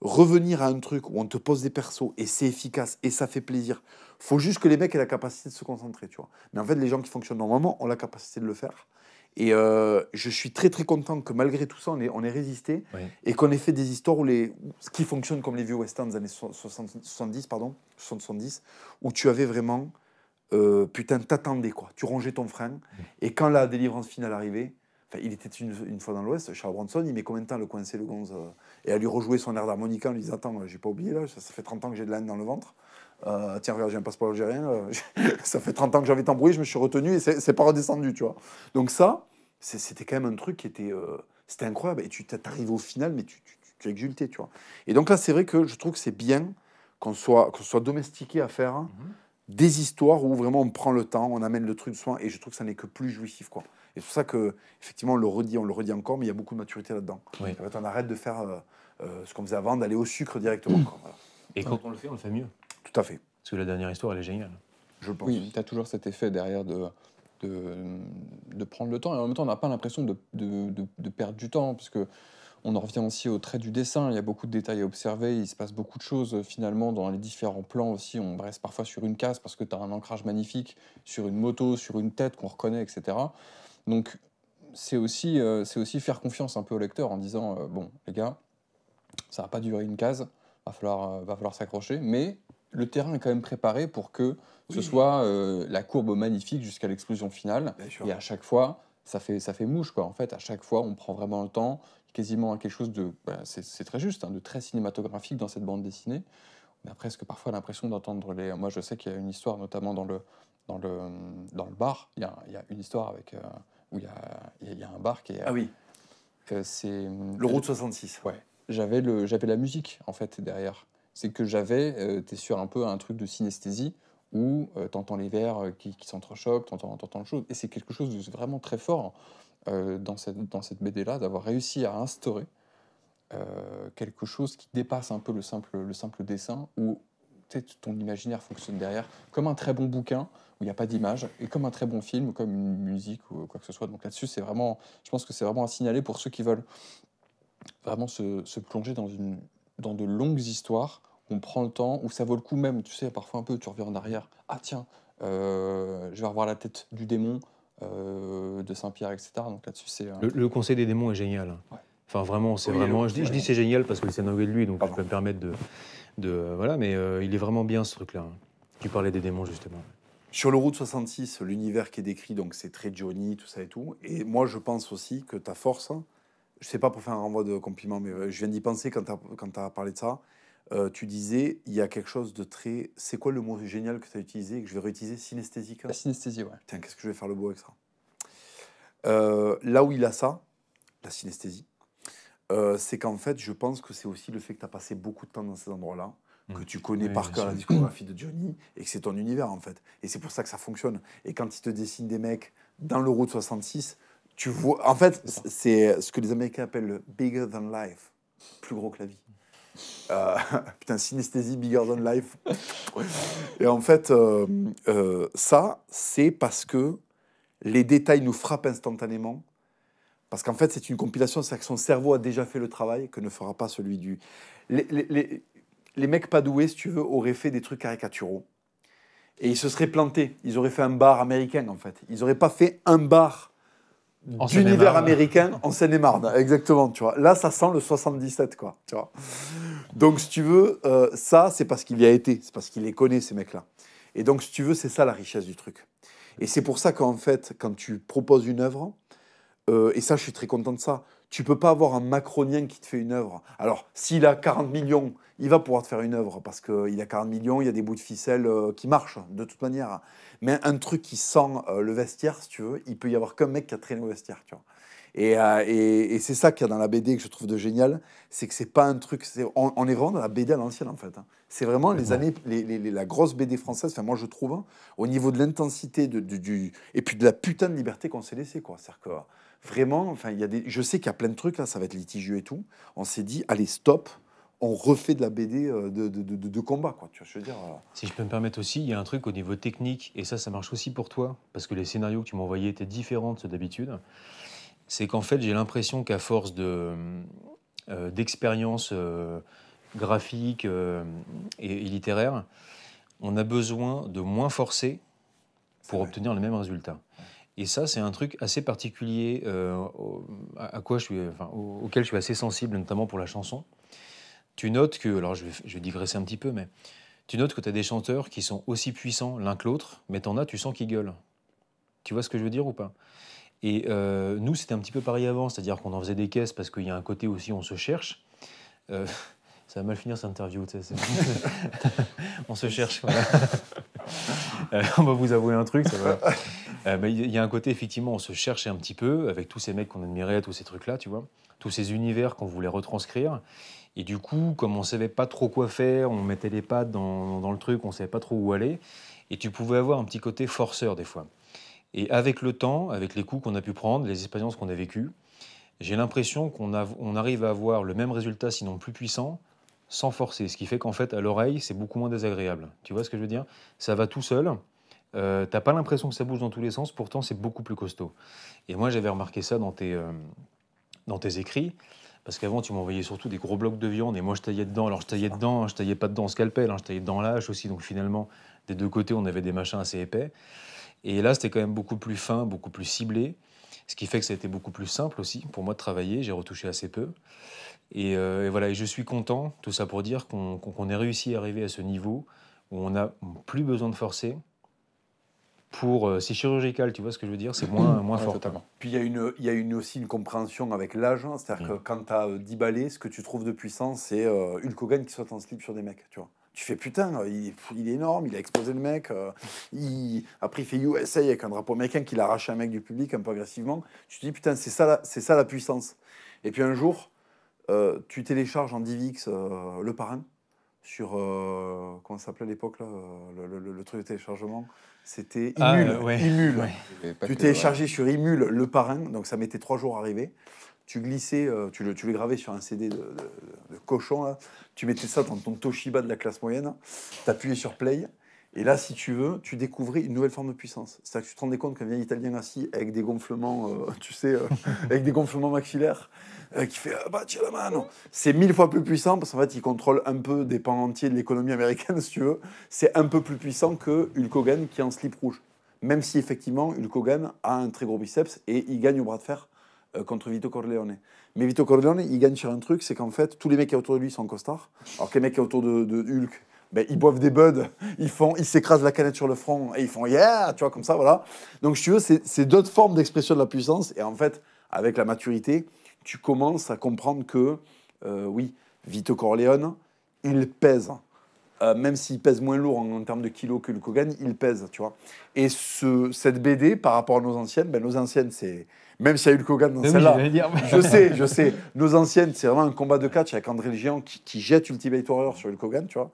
Revenir à un truc où on te pose des persos et c'est efficace et ça fait plaisir, faut juste que les mecs aient la capacité de se concentrer, tu vois. Mais en fait, les gens qui fonctionnent normalement ont la capacité de le faire. Et euh, je suis très très content que malgré tout ça, on ait, on résisté et qu'on ait fait des histoires où les, ce qui fonctionne comme les vieux westerns des années 70, pardon, 70, où tu avais vraiment euh, putain, t'attendais quoi. Tu rongeais ton frein. Mm. Et quand la délivrance finale arrivait, il était une, fois dans l'Ouest, Charles Bronson, il met combien de temps à le coincer le gonze euh, Et à lui rejouer son air d'harmonica en lui disant Attends, j'ai pas oublié là, ça, fait 30 ans que j'ai de la haine dans le ventre. Euh, tiens, regarde, j'ai un passeport algérien. ça fait 30 ans que j'avais bruit. je me suis retenu et c'est pas redescendu, tu vois. Donc ça, c'était quand même un truc qui était. c'était incroyable. Et tu t'arrives au final, mais tu, tu, tu, tu vois. Et donc là, c'est vrai que je trouve que c'est bien qu'on soit, qu'on soit domestiqué à faire. Hein, mm-hmm des histoires où vraiment on prend le temps, on amène le truc de soin, et je trouve que ça n'est que plus jouissif, quoi. Et c'est pour ça que, effectivement, on le redit, on le redit encore, mais il y a beaucoup de maturité là-dedans. En fait, on arrête de faire euh, euh, ce qu'on faisait avant, d'aller au sucre directement. Et quand on le fait, on le fait mieux. Tout à fait. Parce que la dernière histoire, elle est géniale. Je pense. Oui, tu as toujours cet effet derrière de, de, prendre le temps. Et en même temps, on n'a pas l'impression de, perdre du temps, parce que on en revient aussi au trait du dessin, il y a beaucoup de détails à observer, il se passe beaucoup de choses finalement dans les différents plans aussi, on reste parfois sur une case parce que tu as un ancrage magnifique sur une moto, sur une tête qu'on reconnaît, etc. Donc c'est aussi, euh, aussi faire confiance un peu au lecteur en disant, euh, bon les gars, ça va pas durer une case, va falloir, euh, va falloir s'accrocher, mais le terrain est quand même préparé pour que ce soit la courbe magnifique jusqu'à l'explosion finale. Et à chaque fois, ça fait, ça fait mouche, quoi. En fait, à chaque fois, on prend vraiment le temps quasiment quelque chose de, bah, c'est très juste, hein, de très cinématographique dans cette bande dessinée. On a presque parfois l'impression d'entendre les. Moi, je sais qu'il y a une histoire, notamment dans le, dans le, dans le bar. Il y, a, une histoire avec euh, où il y, a, un bar qui est. Ah oui. Euh, c'est. le euh, route 66. Ouais. J'avais le, j'avais la musique en fait derrière. C'est que j'avais, tu es sur un peu un truc de synesthésie où tu entends les vers qui, s'entrechoquent, tu entends le chose. Et c'est quelque chose de vraiment très fort. Euh, dans cette, dans BD-là, d'avoir réussi à instaurer euh, quelque chose qui dépasse un peu le simple, le simple dessin, être ton imaginaire fonctionne derrière, comme un très bon bouquin, où il n'y a pas d'image, et comme un très bon film, ou comme une musique, ou quoi que ce soit. Donc là-dessus, c'est vraiment, je pense que c'est vraiment à signaler pour ceux qui veulent vraiment se, plonger dans, dans de longues histoires, où on prend le temps, où ça vaut le coup même, tu sais, parfois un peu, tu reviens en arrière, ah tiens, euh, je vais revoir la tête du démon, euh, de Saint-Pierre, etc. Donc là-dessus, c'est. Euh, le, Conseil des démons est génial. Enfin, vraiment, c'est vraiment. Je dis, c'est génial parce que c'est navet de lui, donc je peux me permettre de. voilà, mais euh, il est vraiment bien ce truc-là. Tu parlais des démons, justement. Sur le Route 66, l'univers qui est décrit, donc c'est très Johnny, tout ça et tout. Et moi, je pense aussi que ta force, je sais pas pour faire un renvoi de compliment, mais je viens d'y penser quand tu as, parlé de ça, euh, tu disais, il y a quelque chose de très. C'est quoi le mot génial que tu as utilisé que je vais réutiliser Synesthésique hein La synesthésie, ouais. Tiens, qu'est-ce que je vais faire le beau avec ça euh, Là où il a ça, la synesthésie, euh, c'est qu'en fait, je pense que c'est aussi le fait que tu as passé beaucoup de temps dans ces endroits-là, mm. que tu connais par cœur la discographie de Johnny et que c'est ton univers, en fait. Et c'est pour ça que ça fonctionne. Et quand il te dessine des mecs dans le de 66, tu vois. En fait, c'est ce que les Américains appellent le bigger than life plus gros que la vie. Euh, putain, synesthésie bigger than life. Et en fait, euh, euh, ça, c'est parce que les détails nous frappent instantanément. Parce qu'en fait, c'est une compilation, c'est-à-dire que son cerveau a déjà fait le travail que ne fera pas celui du. Les, mecs pas doués, si tu veux, auraient fait des trucs caricaturaux. Et ils se seraient plantés. Ils auraient fait un bar américain, en fait. Ils n'auraient pas fait un bar d'univers américain en Seine-et-Marne. Exactement, tu vois. Là, ça sent le 77, quoi. Tu Donc, si tu veux, euh, ça, c'est parce qu'il y a été, c'est parce qu'il les connaît, ces mecs-là. Et donc, si tu veux, c'est ça la richesse du truc. Et c'est pour ça qu'en fait, quand tu proposes une œuvre, euh, et ça, je suis très content de ça, tu peux pas avoir un macronien qui te fait une œuvre. Alors, s'il a 40 millions, il va pouvoir te faire une œuvre parce qu'il a 40 millions, il y a des bouts de ficelle euh, qui marchent de toute manière. Mais un truc qui sent euh, le vestiaire, si tu veux, il peut y avoir qu'un mec qui a traîné au vestiaire, tu vois. Et, euh, c'est ça qu'il y a dans la BD que je trouve de génial, c'est que c'est pas un truc. on, est vraiment dans la BD à l'ancienne en fait. Hein. C'est vraiment les années, la grosse BD française. Enfin, moi je trouve, hein, au niveau de l'intensité de, du, et puis de la putain de liberté qu'on s'est laissé, quoi. C'est-à-dire que vraiment, enfin, il y a des, je sais qu'il y a plein de trucs là, ça va être litigieux et tout. On s'est dit, allez, stop. On refait de la BD euh, de, combat, quoi. je veux dire. Euh. Si je peux me permettre aussi, il y a un truc au niveau technique, et ça, ça marche aussi pour toi, parce que les scénarios que tu m'envoyais étaient différents de ceux d'habitude. C'est qu'en fait, j'ai l'impression qu'à force de euh, d'expérience graphique et, et littéraire, on a besoin de moins forcer pour obtenir le même résultat. Et ça, c'est un truc assez particulier euh, à quoi je suis, auquel je suis assez sensible, notamment pour la chanson. Tu notes que, alors je vais, digresser un petit peu, mais tu notes que tu as des chanteurs qui sont aussi puissants l'un que l'autre, mais en as, tu sens qu'ils gueulent. Tu vois ce que je veux dire ou pas Et euh, nous, c'était un petit peu pareil avant, c'est-à-dire qu'on en faisait des caisses parce qu'il y a un côté aussi, on se cherche. Euh, ça va mal finir cette interview, tu sais. on se cherche, voilà. Euh, on va vous avouer un truc. Euh, il va... y a un côté, effectivement, on se cherchait un petit peu avec tous ces mecs qu'on admirait, tous ces trucs-là, tu vois, tous ces univers qu'on voulait retranscrire. Et du coup, comme on ne savait pas trop quoi faire, on mettait les pattes dans, le truc, on ne savait pas trop où aller. Et tu pouvais avoir un petit côté forceur des fois. Et avec le temps, avec les coups qu'on a pu prendre, les expériences qu'on a vécues, j'ai l'impression qu'on arrive à avoir le même résultat, sinon plus puissant, sans forcer. Ce qui fait qu'en fait, à l'oreille, c'est beaucoup moins désagréable. Tu vois ce que je veux dire Ça va tout seul. Euh, T'as pas l'impression que ça bouge dans tous les sens, pourtant c'est beaucoup plus costaud. Et moi j'avais remarqué ça dans tes, euh, écrits, parce qu'avant tu m'envoyais surtout des gros blocs de viande et moi je taillais dedans. Alors je taillais dedans, je taillais pas dedans en scalpel, hein, je taillais dedans l'âge aussi, donc finalement des deux côtés on avait des machins assez épais. Et là c'était quand même beaucoup plus fin, beaucoup plus ciblé. Ce qui fait que ça a été beaucoup plus simple aussi pour moi de travailler. J'ai retouché assez peu. Et, euh, voilà, et je suis content, tout ça pour dire qu'on qu ait réussi à arriver à ce niveau où on n'a plus besoin de forcer. Pour, euh, c'est chirurgical, tu vois ce que je veux dire, c'est moins, moins fort. Puis il y a, une, y a aussi une compréhension avec l'agent, hein. c'est-à-dire que mm. quand tu as 10 balais, ce que tu trouves de puissance, c'est une euh, Hulk Hogan qui soit en slip sur des mecs, tu vois. Tu fais putain, euh, il, est énorme, il a explosé le mec. Euh, il, après, il fait USA avec un drapeau américain qu'il arraché un mec du public un peu agressivement. Tu te dis putain, c'est ça, c'est ça la puissance. Et puis un jour, euh, tu télécharges en DivX le parrain sur comment ça s'appelait à l'époque le, truc de téléchargement. C'était ah, Imul. Tu téléchargeais sur Imul le parrain, donc ça mettait trois jours à arriver tu glissais, euh, tu, le, gravais sur un CD de, cochon, tu mettais ça dans ton Toshiba de la classe moyenne, tu appuyais sur Play, et là, si tu veux, tu découvrais une nouvelle forme de puissance. C'est-à-dire que tu te rendais compte qu'un vieil Italien assis avec des gonflements, euh, tu sais, euh, avec des gonflements maxillaires, qui fait ah, bah, la mano », c'est mille fois plus puissant parce qu'en fait, il contrôle un peu des pans entiers de l'économie américaine, si tu veux. C'est un peu plus puissant que Hulk Hogan qui est en slip rouge. Même si effectivement, Hulk Hogan a un très gros biceps et il gagne au bras de fer euh, contre Vito Corleone. Mais Vito Corleone, il gagne sur un truc, c'est qu'en fait, tous les mecs qui autour de lui sont costards. alors que les mecs qui autour de, Hulk, ben, ils boivent des buds, ils font, ils s'écrasent la canette sur le front et ils font yeah, tu vois, comme ça, voilà. Donc, si tu veux, c'est d'autres formes d'expression de la puissance. Et en fait, avec la maturité, tu commences à comprendre que, euh, oui, Vito Corleone, il pèse. Euh, même s'il pèse moins lourd en, termes de kilos que Hulk Hogan, il pèse, tu vois. Et cette BD, par rapport à nos anciennes, ben, nos anciennes, c'est même s'il y a eu le dans celle-là. je sais, je sais. Nos anciennes, c'est vraiment un combat de catch avec André le Géant qui, jette Ultimate Warrior sur Hulk Hogan, tu vois.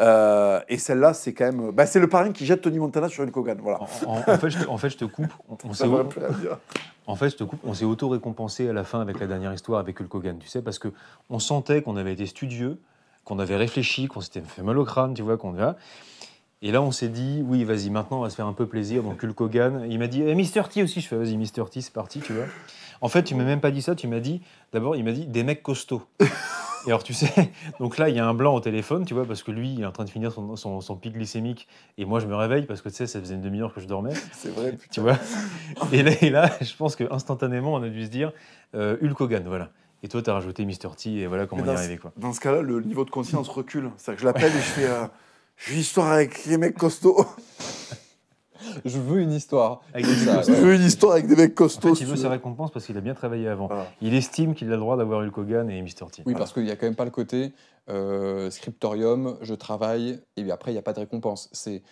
Euh, et celle-là, c'est quand même. Bah, c'est le parrain qui jette Tony Montana sur Hulk Hogan. Voilà. En, fait, je te, coupe. On, s'est en fait, je On s'est auto-récompensé à la fin avec la dernière histoire avec Hulk Hogan, tu sais, parce que on sentait qu'on avait été studieux, qu'on avait réfléchi, qu'on s'était fait mal au crâne, tu vois, qu'on et là, on s'est dit, oui, vas-y, maintenant, on va se faire un peu plaisir. Donc, Hulk Hogan, il m'a dit, eh, Mister T aussi. Je fais, vas-y, Mister T, c'est parti, tu vois. En fait, tu m'as même pas dit ça. Tu m'as dit, d'abord, il m'a dit, des mecs costauds. Et alors, tu sais, donc là, il y a un blanc au téléphone, tu vois, parce que lui, il est en train de finir son, pic glycémique. Et moi, je me réveille parce que, tu sais, ça faisait une demi-heure que je dormais. C'est vrai, Tu vois et là, je pense qu'instantanément, on a dû se dire euh, Hulk Hogan, voilà. Et toi, tu as rajouté Mister T, et voilà comment on est arrivé. Quoi. Dans ce cas-là, le niveau de conscience recule. cest que je l'appelle et je fais. Euh, j'ai une histoire avec les mecs costauds. je veux une histoire. je veux une histoire avec des mecs costauds. En fait, il veut sa récompense parce qu'il a bien travaillé avant. Il estime qu'il a le droit d'avoir Hulk Hogan et Mister T. Oui, parce qu'il n'y a quand même pas le côté euh, scriptorium, je travaille, et après, il n'y a pas de récompense. C'est,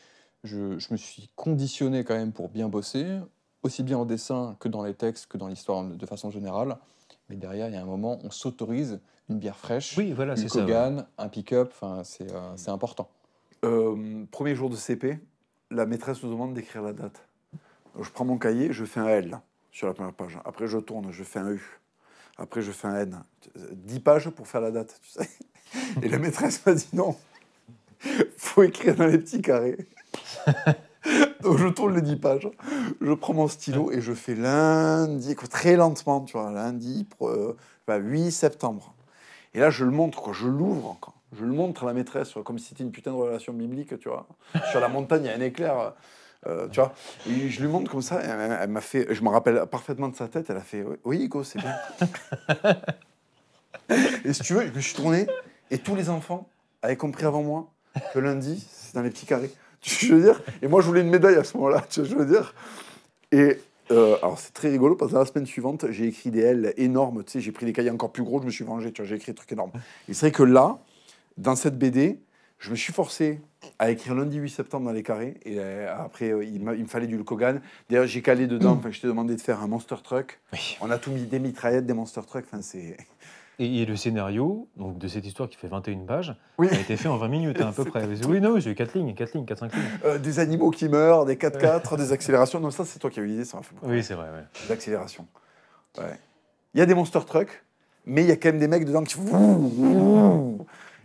je, je, me suis conditionné quand même pour bien bosser, aussi bien en dessin que dans les textes, que dans l'histoire de façon générale. Mais derrière, il y a un moment, on s'autorise une bière fraîche, oui, voilà, Hulk Hogan, un pick-up, euh, c'est important. Euh, premier jour de CP, la maîtresse nous demande d'écrire la date. Je prends mon cahier, je fais un L sur la première page. Après, je tourne, je fais un U. Après, je fais un N. Dix pages pour faire la date, tu sais. Et la maîtresse m'a dit non, faut écrire dans les petits carrés. Donc, je tourne les 10 pages, je prends mon stylo et je fais lundi, très lentement, tu vois, lundi, 8 euh, bah, septembre. Et là, je le montre, je l'ouvre encore. Je le montre à la maîtresse, comme si c'était une putain de relation biblique, tu vois. Sur la montagne, il y a un éclair. Euh, tu vois et je lui montre comme ça, elle, elle m'a fait, je me rappelle parfaitement de sa tête, elle a fait Oui, go, c'est bien. et si tu veux, je me suis tourné, et tous les enfants avaient compris avant moi que lundi, c'est dans les petits carrés. Tu veux dire Et moi, je voulais une médaille à ce moment-là, tu vois, je veux dire. Et euh, alors, c'est très rigolo parce que la semaine suivante, j'ai écrit des L énormes, tu sais, j'ai pris des cahiers encore plus gros, je me suis vengé, tu vois, j'ai écrit des trucs énormes. Il serait que là, dans cette BD, je me suis forcé à écrire lundi 8 septembre dans les carrés. Et euh, après, euh, il, me fallait du Lokogan. D'ailleurs, j'ai calé dedans. Enfin, je t'ai demandé de faire un monster truck. On a tout mis des mitraillettes, des monster trucks. Enfin, c'est. Et, le scénario donc, de cette histoire qui fait 21 pages a été fait en 20 minutes hein, à peu près. Oui, non, j'ai 4 lignes, 4 lignes, 4-5 lignes. Euh, des animaux qui meurent, des 4-4, des accélérations. Non, ça, c'est toi qui as eu l'idée, ça m'a fait Oui, c'est vrai. Ouais. Des accélérations. Il y a des monster trucks, mais il y a quand même des mecs dedans qui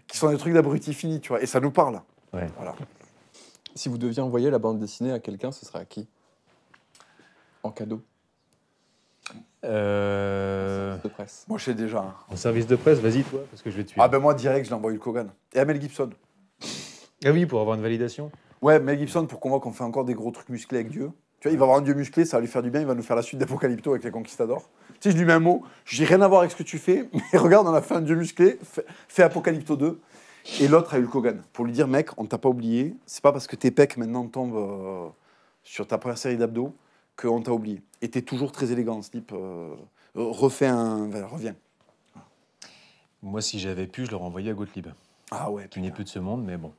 qui sont des trucs d'abruti fini, tu vois. Et ça nous parle. Ouais. Voilà. Si vous deviez envoyer la bande dessinée à quelqu'un, ce serait à qui En cadeau euh... de presse. Moi, je sais déjà. Hein. En service de presse, vas-y, toi, parce que je vais te tuer. Ah ben moi, direct, je l'envoie Hulk Hogan. Et à Mel Gibson. Ah oui, pour avoir une validation. Ouais, Mel Gibson, pour qu'on voit qu'on fait encore des gros trucs musclés avec Dieu. Tu vois, il va avoir un dieu musclé, ça va lui faire du bien, il va nous faire la suite d'Apocalypto avec les conquistadors. Si je lui mets un mot, je rien à voir avec ce que tu fais, mais regarde, on a fait un dieu musclé, fait, Apocalypto 2. Et l'autre a eu le Kogan pour lui dire, mec, on t'a pas oublié, c'est pas parce que tes pecs maintenant tombent euh, sur ta première série d'abdos qu'on t'a oublié. Et t'es toujours très élégant, Slip. Euh, refais un. reviens. Moi, si j'avais pu, je l'aurais envoyé à Gottlieb. Ah ouais. Qui n'est plus de ce monde, mais bon.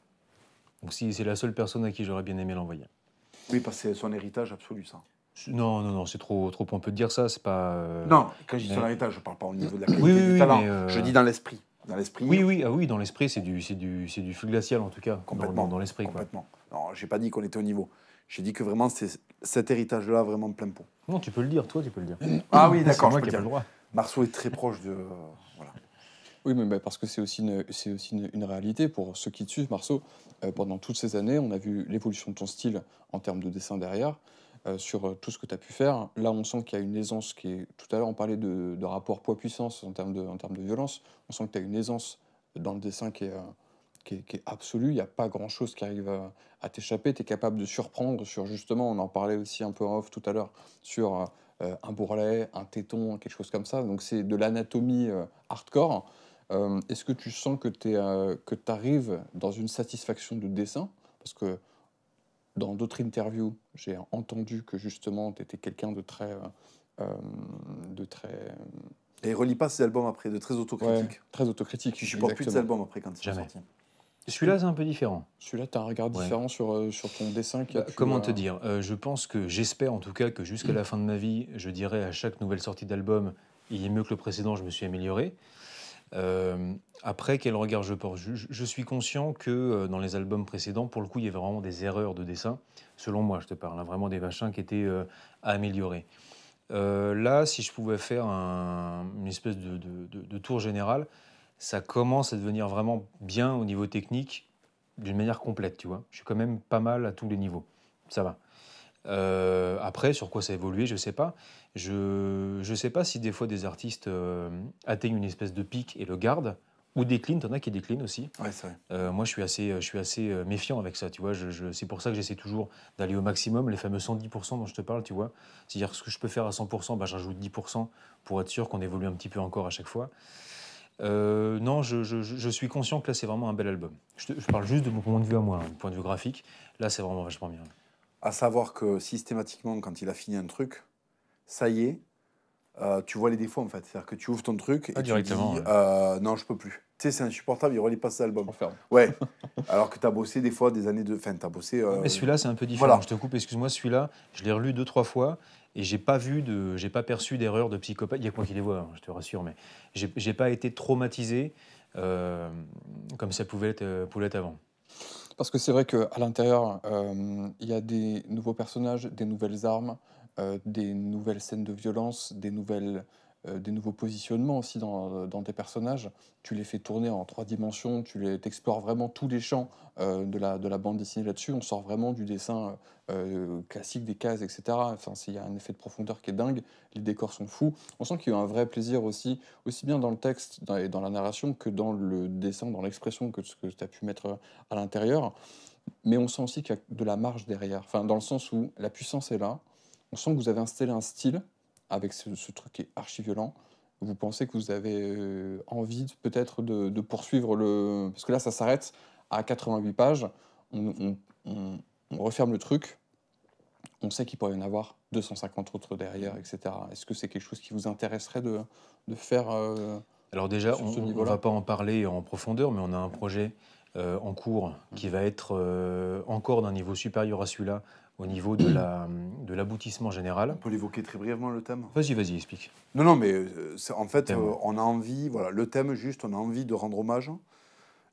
Donc, si c'est la seule personne à qui j'aurais bien aimé l'envoyer. Oui, parce que c'est son héritage absolu, ça. Non, non, non, c'est trop, trop peut peut dire ça, c'est pas... Euh, non, quand je dis son héritage, je parle pas au niveau de la qualité du talent, euh, je dis dans l'esprit. Dans l'esprit. Oui, oui, ah oui, dans l'esprit, c'est du, du, flux glacial en tout cas. Complètement. Dans, l'esprit. Complètement. Non, j'ai pas dit qu'on était au niveau. J'ai dit que vraiment, c'est cet héritage-là vraiment plein pot. Non, tu peux le dire, toi, tu peux le dire. ah oui, d'accord. Marceau est très proche de, oui, parce que c'est aussi, une, réalité. Pour ceux qui te suivent, Marceau, euh, pendant toutes ces années, on a vu l'évolution de ton style en termes de dessin derrière, euh, sur euh, tout ce que tu as pu faire. Là, on sent qu'il y a une aisance qui est. Tout à l'heure, on parlait de, rapport poids-puissance en, termes de, violence. On sent que tu as une aisance dans le dessin qui est. absolue. Il n'y a pas grand-chose qui arrive à, t'échapper. Tu es capable de surprendre sur, justement, on en parlait aussi un peu en off tout à l'heure, sur un bourrelet, un téton, quelque chose comme ça. Donc c'est de l'anatomie hardcore. Euh, est-ce que tu sens que tu euh, arrives dans une satisfaction de dessin Parce que dans d'autres interviews, j'ai entendu que justement, tu étais quelqu'un de très... Euh, de très et relis pas ses albums après, de très autocritique. très autocritique. Je supporte plus albums après quand c'est sorti. Celui-là, c'est un peu différent. Celui-là, tu as un regard différent sur, ton dessin. Qui bah, comment te dire Je pense que, j'espère en tout cas, que jusqu'à la mm. fin de ma vie, je dirais à chaque nouvelle sortie d'album, il est mieux que le précédent, je me suis amélioré. Euh, après, quel regard je porte je, suis conscient que euh, dans les albums précédents, pour le coup, il y avait vraiment des erreurs de dessin, selon moi, je te parle, hein, vraiment des machins qui étaient euh, à améliorer. là, si je pouvais faire une espèce de, tour général, ça commence à devenir vraiment bien au niveau technique, d'une manière complète, tu vois. Je suis quand même pas mal à tous les niveaux. Ça va. Euh, après, sur quoi ça a évolué, je ne sais pas. Je ne sais pas si des fois des artistes euh, atteignent une espèce de pic et le gardent, ou déclinent. en a qui déclinent aussi. Ouais, euh, moi, je suis assez, je suis assez méfiant avec ça, tu vois. Je, c'est pour ça que j'essaie toujours d'aller au maximum, les fameux 110% dont je te parle, tu vois. C'est-à-dire ce que je peux faire à 100%, bah, j'ajoute 10% pour être sûr qu'on évolue un petit peu encore à chaque fois. non, je, je, suis conscient que là, c'est vraiment un bel album. Je, parle juste de mon point de vue à moi, hein, point de vue graphique. Là, c'est vraiment vachement bien à savoir que systématiquement, quand il a fini un truc, ça y est, euh, tu vois les défauts en fait. C'est-à-dire que tu ouvres ton truc ah, et tu dis, euh, non, je peux plus. Tu sais, c'est insupportable, il relit pas cet album. Ouais. Alors que tu as bossé des fois des années de. Enfin, tu as bossé. Euh, mais celui-là, c'est un peu différent. Je te coupe, excuse-moi, celui-là, je l'ai relu deux, trois fois et j'ai pas vu de. J'ai pas perçu d'erreur de psychopathe. Il y a quoi qui les voit, hein, je te rassure, mais j'ai pas été traumatisé comme ça pouvait être, pouvait être avant. Parce que c'est vrai qu'à l'intérieur, euh, il y a des nouveaux personnages, des nouvelles armes, euh, des nouvelles scènes de violence, des nouvelles euh, des nouveaux positionnements aussi euh, dans, tes personnages. Tu les fais tourner en trois dimensions, tu les, explores vraiment tous les champs euh, de, la, bande dessinée là-dessus. On sort vraiment du dessin classique des cases, etc. Enfin, il y a un effet de profondeur qui est dingue, les décors sont fous. On sent qu'il y a un vrai plaisir aussi, aussi bien dans le texte et dans la narration que dans le dessin, dans l'expression que que tu as pu mettre à l'intérieur. Mais on sent aussi qu'il y a de la marge derrière, enfin, dans le sens où la puissance est là. On sent que vous avez installé un style avec ce, truc qui est archi violent, vous pensez que vous avez euh, envie peut-être de, poursuivre le. Parce que là, ça s'arrête à 88 pages, on, referme le truc, on sait qu'il pourrait y en avoir 250 autres derrière, etc. Est-ce que c'est quelque chose qui vous intéresserait de, faire euh, Alors, déjà, on ne va pas en parler en profondeur, mais on a un projet. Euh, en cours, qui mmh. va être encore d'un niveau supérieur à celui-là, au niveau de la de l'aboutissement général. On peut l'évoquer très brièvement le thème. Vas-y, vas-y, explique. Non, non, mais euh, en fait, euh, on a envie, voilà, le thème juste, on a envie de rendre hommage.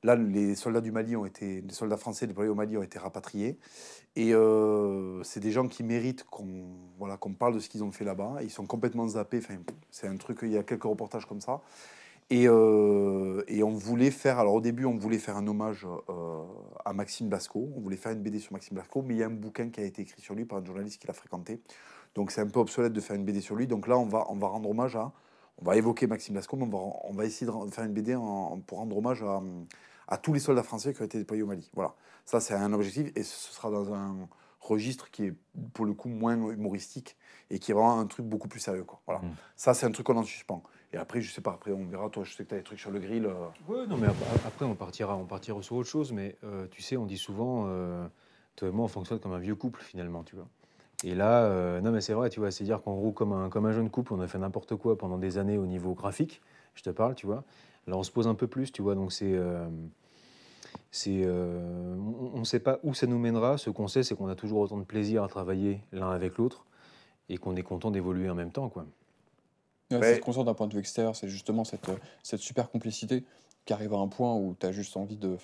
Là, les soldats du Mali ont été, les soldats français déployés au Mali ont été rapatriés, et euh, c'est des gens qui méritent qu'on voilà qu'on parle de ce qu'ils ont fait là-bas. Ils sont complètement zappés. Enfin, c'est un truc. Il y a quelques reportages comme ça. Euh, et, on voulait faire, alors au début, on voulait faire un hommage euh, à Maxime Blasco, on voulait faire une BD sur Maxime Blasco, mais il y a un bouquin qui a été écrit sur lui par un journaliste qui l'a fréquenté. Donc c'est un peu obsolète de faire une BD sur lui. Donc là, on va, on va rendre hommage à, on va évoquer Maxime Blasco, mais on va, on va essayer de faire une BD pour rendre hommage à, tous les soldats français qui ont été déployés au Mali. Voilà, ça c'est un objectif, et ce sera dans un registre qui est pour le coup moins humoristique et qui est vraiment un truc beaucoup plus sérieux. Quoi. Voilà. Mmh. Ça c'est un truc qu'on en suspend. Et après, je sais pas, après on verra. Toi, je sais que tu as des trucs sur le grill. Euh. Oui, non, mais après, on partira, on partira sur autre chose. Mais euh, tu sais, on dit souvent, euh, toi et moi, on fonctionne comme un vieux couple finalement, tu vois. Et là, non, mais c'est vrai, tu vois, c'est dire qu'en gros, comme un, comme un jeune couple, on a fait n'importe quoi pendant des années au niveau graphique, je te parle, tu vois. Là, on se pose un peu plus, tu vois, donc c'est. c'est, on ne sait pas où ça nous mènera. Ce qu'on sait, c'est qu'on a toujours autant de plaisir à travailler l'un avec l'autre et qu'on est content d'évoluer en même temps, quoi. Ouais, C'est d'un point de vue extérieur, c'est justement euh, cette, super complicité qui arrive à un point où tu as juste envie de.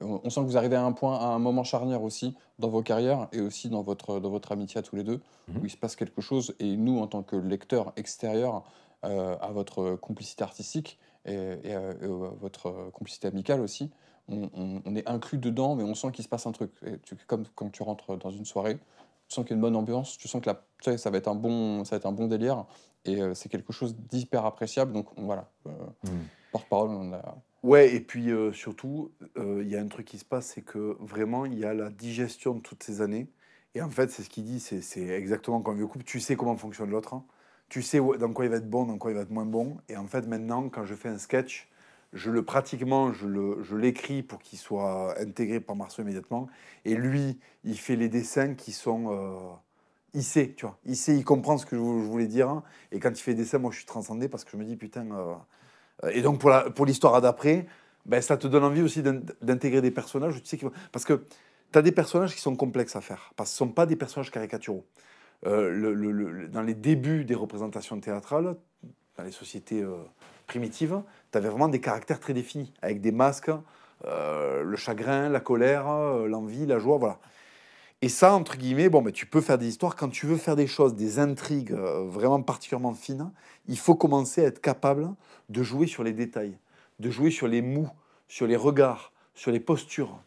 on sent que vous arrivez à un point, à un moment charnière aussi, dans vos carrières et aussi dans votre, dans votre amitié à tous les deux, mhm. où il se passe quelque chose. Et nous, en tant que lecteurs extérieurs euh, à votre complicité artistique et, euh, votre complicité amicale aussi, on, est inclus dedans, mais on sent qu'il se passe un truc. comme quand tu rentres dans une soirée, tu sens qu'il y a une bonne ambiance, tu sens que ça, va être un bon, ça va être un bon délire, et euh, c'est quelque chose d'hyper appréciable. Donc voilà, euh, mm. porte-parole, Ouais, et puis euh, surtout, il y a un truc qui se passe, c'est que vraiment, il y a la digestion de toutes ces années. Et en fait, c'est ce qu'il dit, c'est exactement comme vieux couple. Tu sais comment fonctionne l'autre, hein. tu sais dans quoi il va être bon, dans quoi il va être moins bon. Et en fait, maintenant, quand je fais un sketch, je le pratiquement, je l'écris je pour qu'il soit intégré par Marceau immédiatement. Et lui, il fait les dessins qui sont il sait, tu vois. Il sait, il comprend ce que je voulais dire. Hein. Et quand il fait des scènes, moi, je suis transcendé parce que je me dis, putain. Euh, euh, et donc, pour, l'histoire d'après, ben, ça te donne envie aussi d'intégrer des personnages. Tu sais Parce que tu as des personnages qui sont complexes à faire, parce que ce ne sont pas des personnages caricaturaux. Euh, dans les débuts des représentations théâtrales, dans les sociétés primitives, tu avais vraiment des caractères très définis, avec des masques, le chagrin, la colère, l'envie, la joie, voilà. Et ça, entre guillemets, bon, ben, tu peux faire des histoires. Quand tu veux faire des choses, des intrigues euh, vraiment particulièrement fines, il faut commencer à être capable de jouer sur les détails, de jouer sur les mous, sur les regards, sur les postures,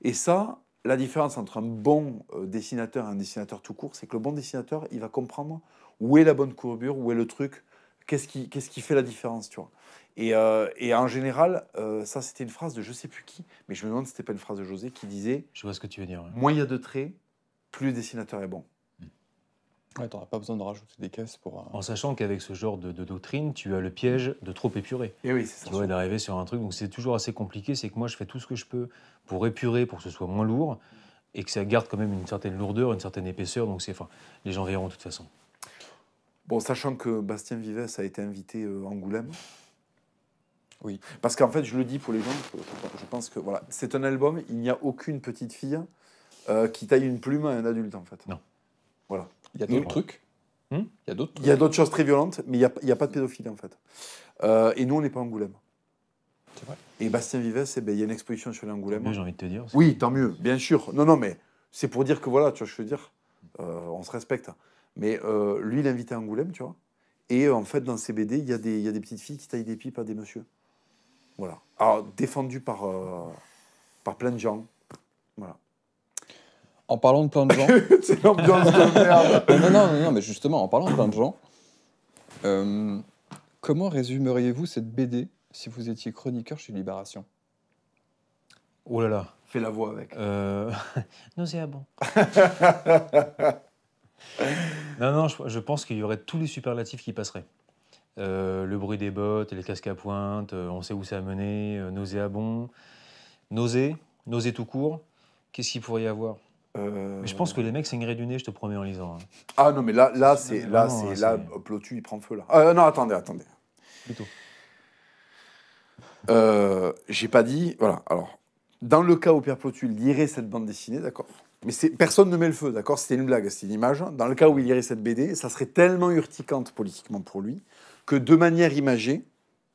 Et ça, la différence entre un bon euh, dessinateur et un dessinateur tout court, c'est que le bon dessinateur, il va comprendre où est la bonne courbure, où est le truc, qu'est-ce qui, fait la différence, euh, et, en général, euh, ça c'était une phrase de je sais plus qui, mais je me demande si c'était pas une phrase de José qui disait Je vois ce que tu veux dire. Moins il y a de traits, plus le dessinateur est bon. Mm. Ouais, n'auras pas besoin de rajouter des caisses pour. Euh, en sachant qu'avec ce genre de, doctrine, tu as le piège de trop épurer. Et eh oui, c'est ça. Tu vois, d'arriver sur un truc, donc c'est toujours assez compliqué. C'est que moi, je fais tout ce que je peux pour épurer, pour que ce soit moins lourd et que ça garde quand même une certaine lourdeur, une certaine épaisseur. Donc c'est, les gens verront de toute façon. Bon, sachant que Bastien Vives a été invité à Angoulême. Oui, parce qu'en fait, je le dis pour les gens, je pense que voilà, c'est un album, il n'y a aucune petite fille euh, qui taille une plume à un adulte, en fait. Non. Voilà. Il y a d'autres trucs hmm Il y a d'autres Il y a d'autres choses très violentes, mais il n'y a, pas de pédophile en fait. Euh, et nous, on n'est pas Angoulême. C'est vrai. Et Bastien Vives, eh ben, il y a une exposition sur l'Angoulême. J'ai envie de te dire. Oui, tant mieux, bien sûr. Non, non, mais c'est pour dire que voilà, tu vois, je veux dire, euh, on se respecte. Mais lui, il invitait Angoulême, tu vois. Et en fait, dans ces BD, il y, y, a des petites filles qui taillent des pipes à des monsieur voilà. Alors, défendu par, euh, par plein de gens. Voilà. En parlant de plein de gens. C'est l'ambiance de merde. non, non, non, mais justement, en parlant de plein de gens, euh, comment résumeriez-vous cette BD si vous étiez chroniqueur chez Libération Oh là là. Fais la voix avec. Euh... Nauséabond. non, non, je pense qu'il y aurait tous les superlatifs qui passeraient. Euh, le bruit des bottes, les casques à pointe, euh, on sait où ça a mené, euh, à bon »,« Nausée, nausée tout court, qu'est-ce qu'il pourrait y avoir mais Je pense que les mecs saigneraient du nez, je te promets, en lisant. Hein. Ah non, mais là, là, c'est hein, là, c'est là, Plotu, il prend feu là. Ah, non, attendez, attendez. Plutôt. j'ai pas dit. Voilà. Alors, dans le cas où Pierre Plotu lirait cette bande dessinée, d'accord. Mais personne ne met le feu, d'accord C'était une blague, c'était une image. Dans le cas où il lirait cette BD, ça serait tellement urticante politiquement pour lui que de manière imagée,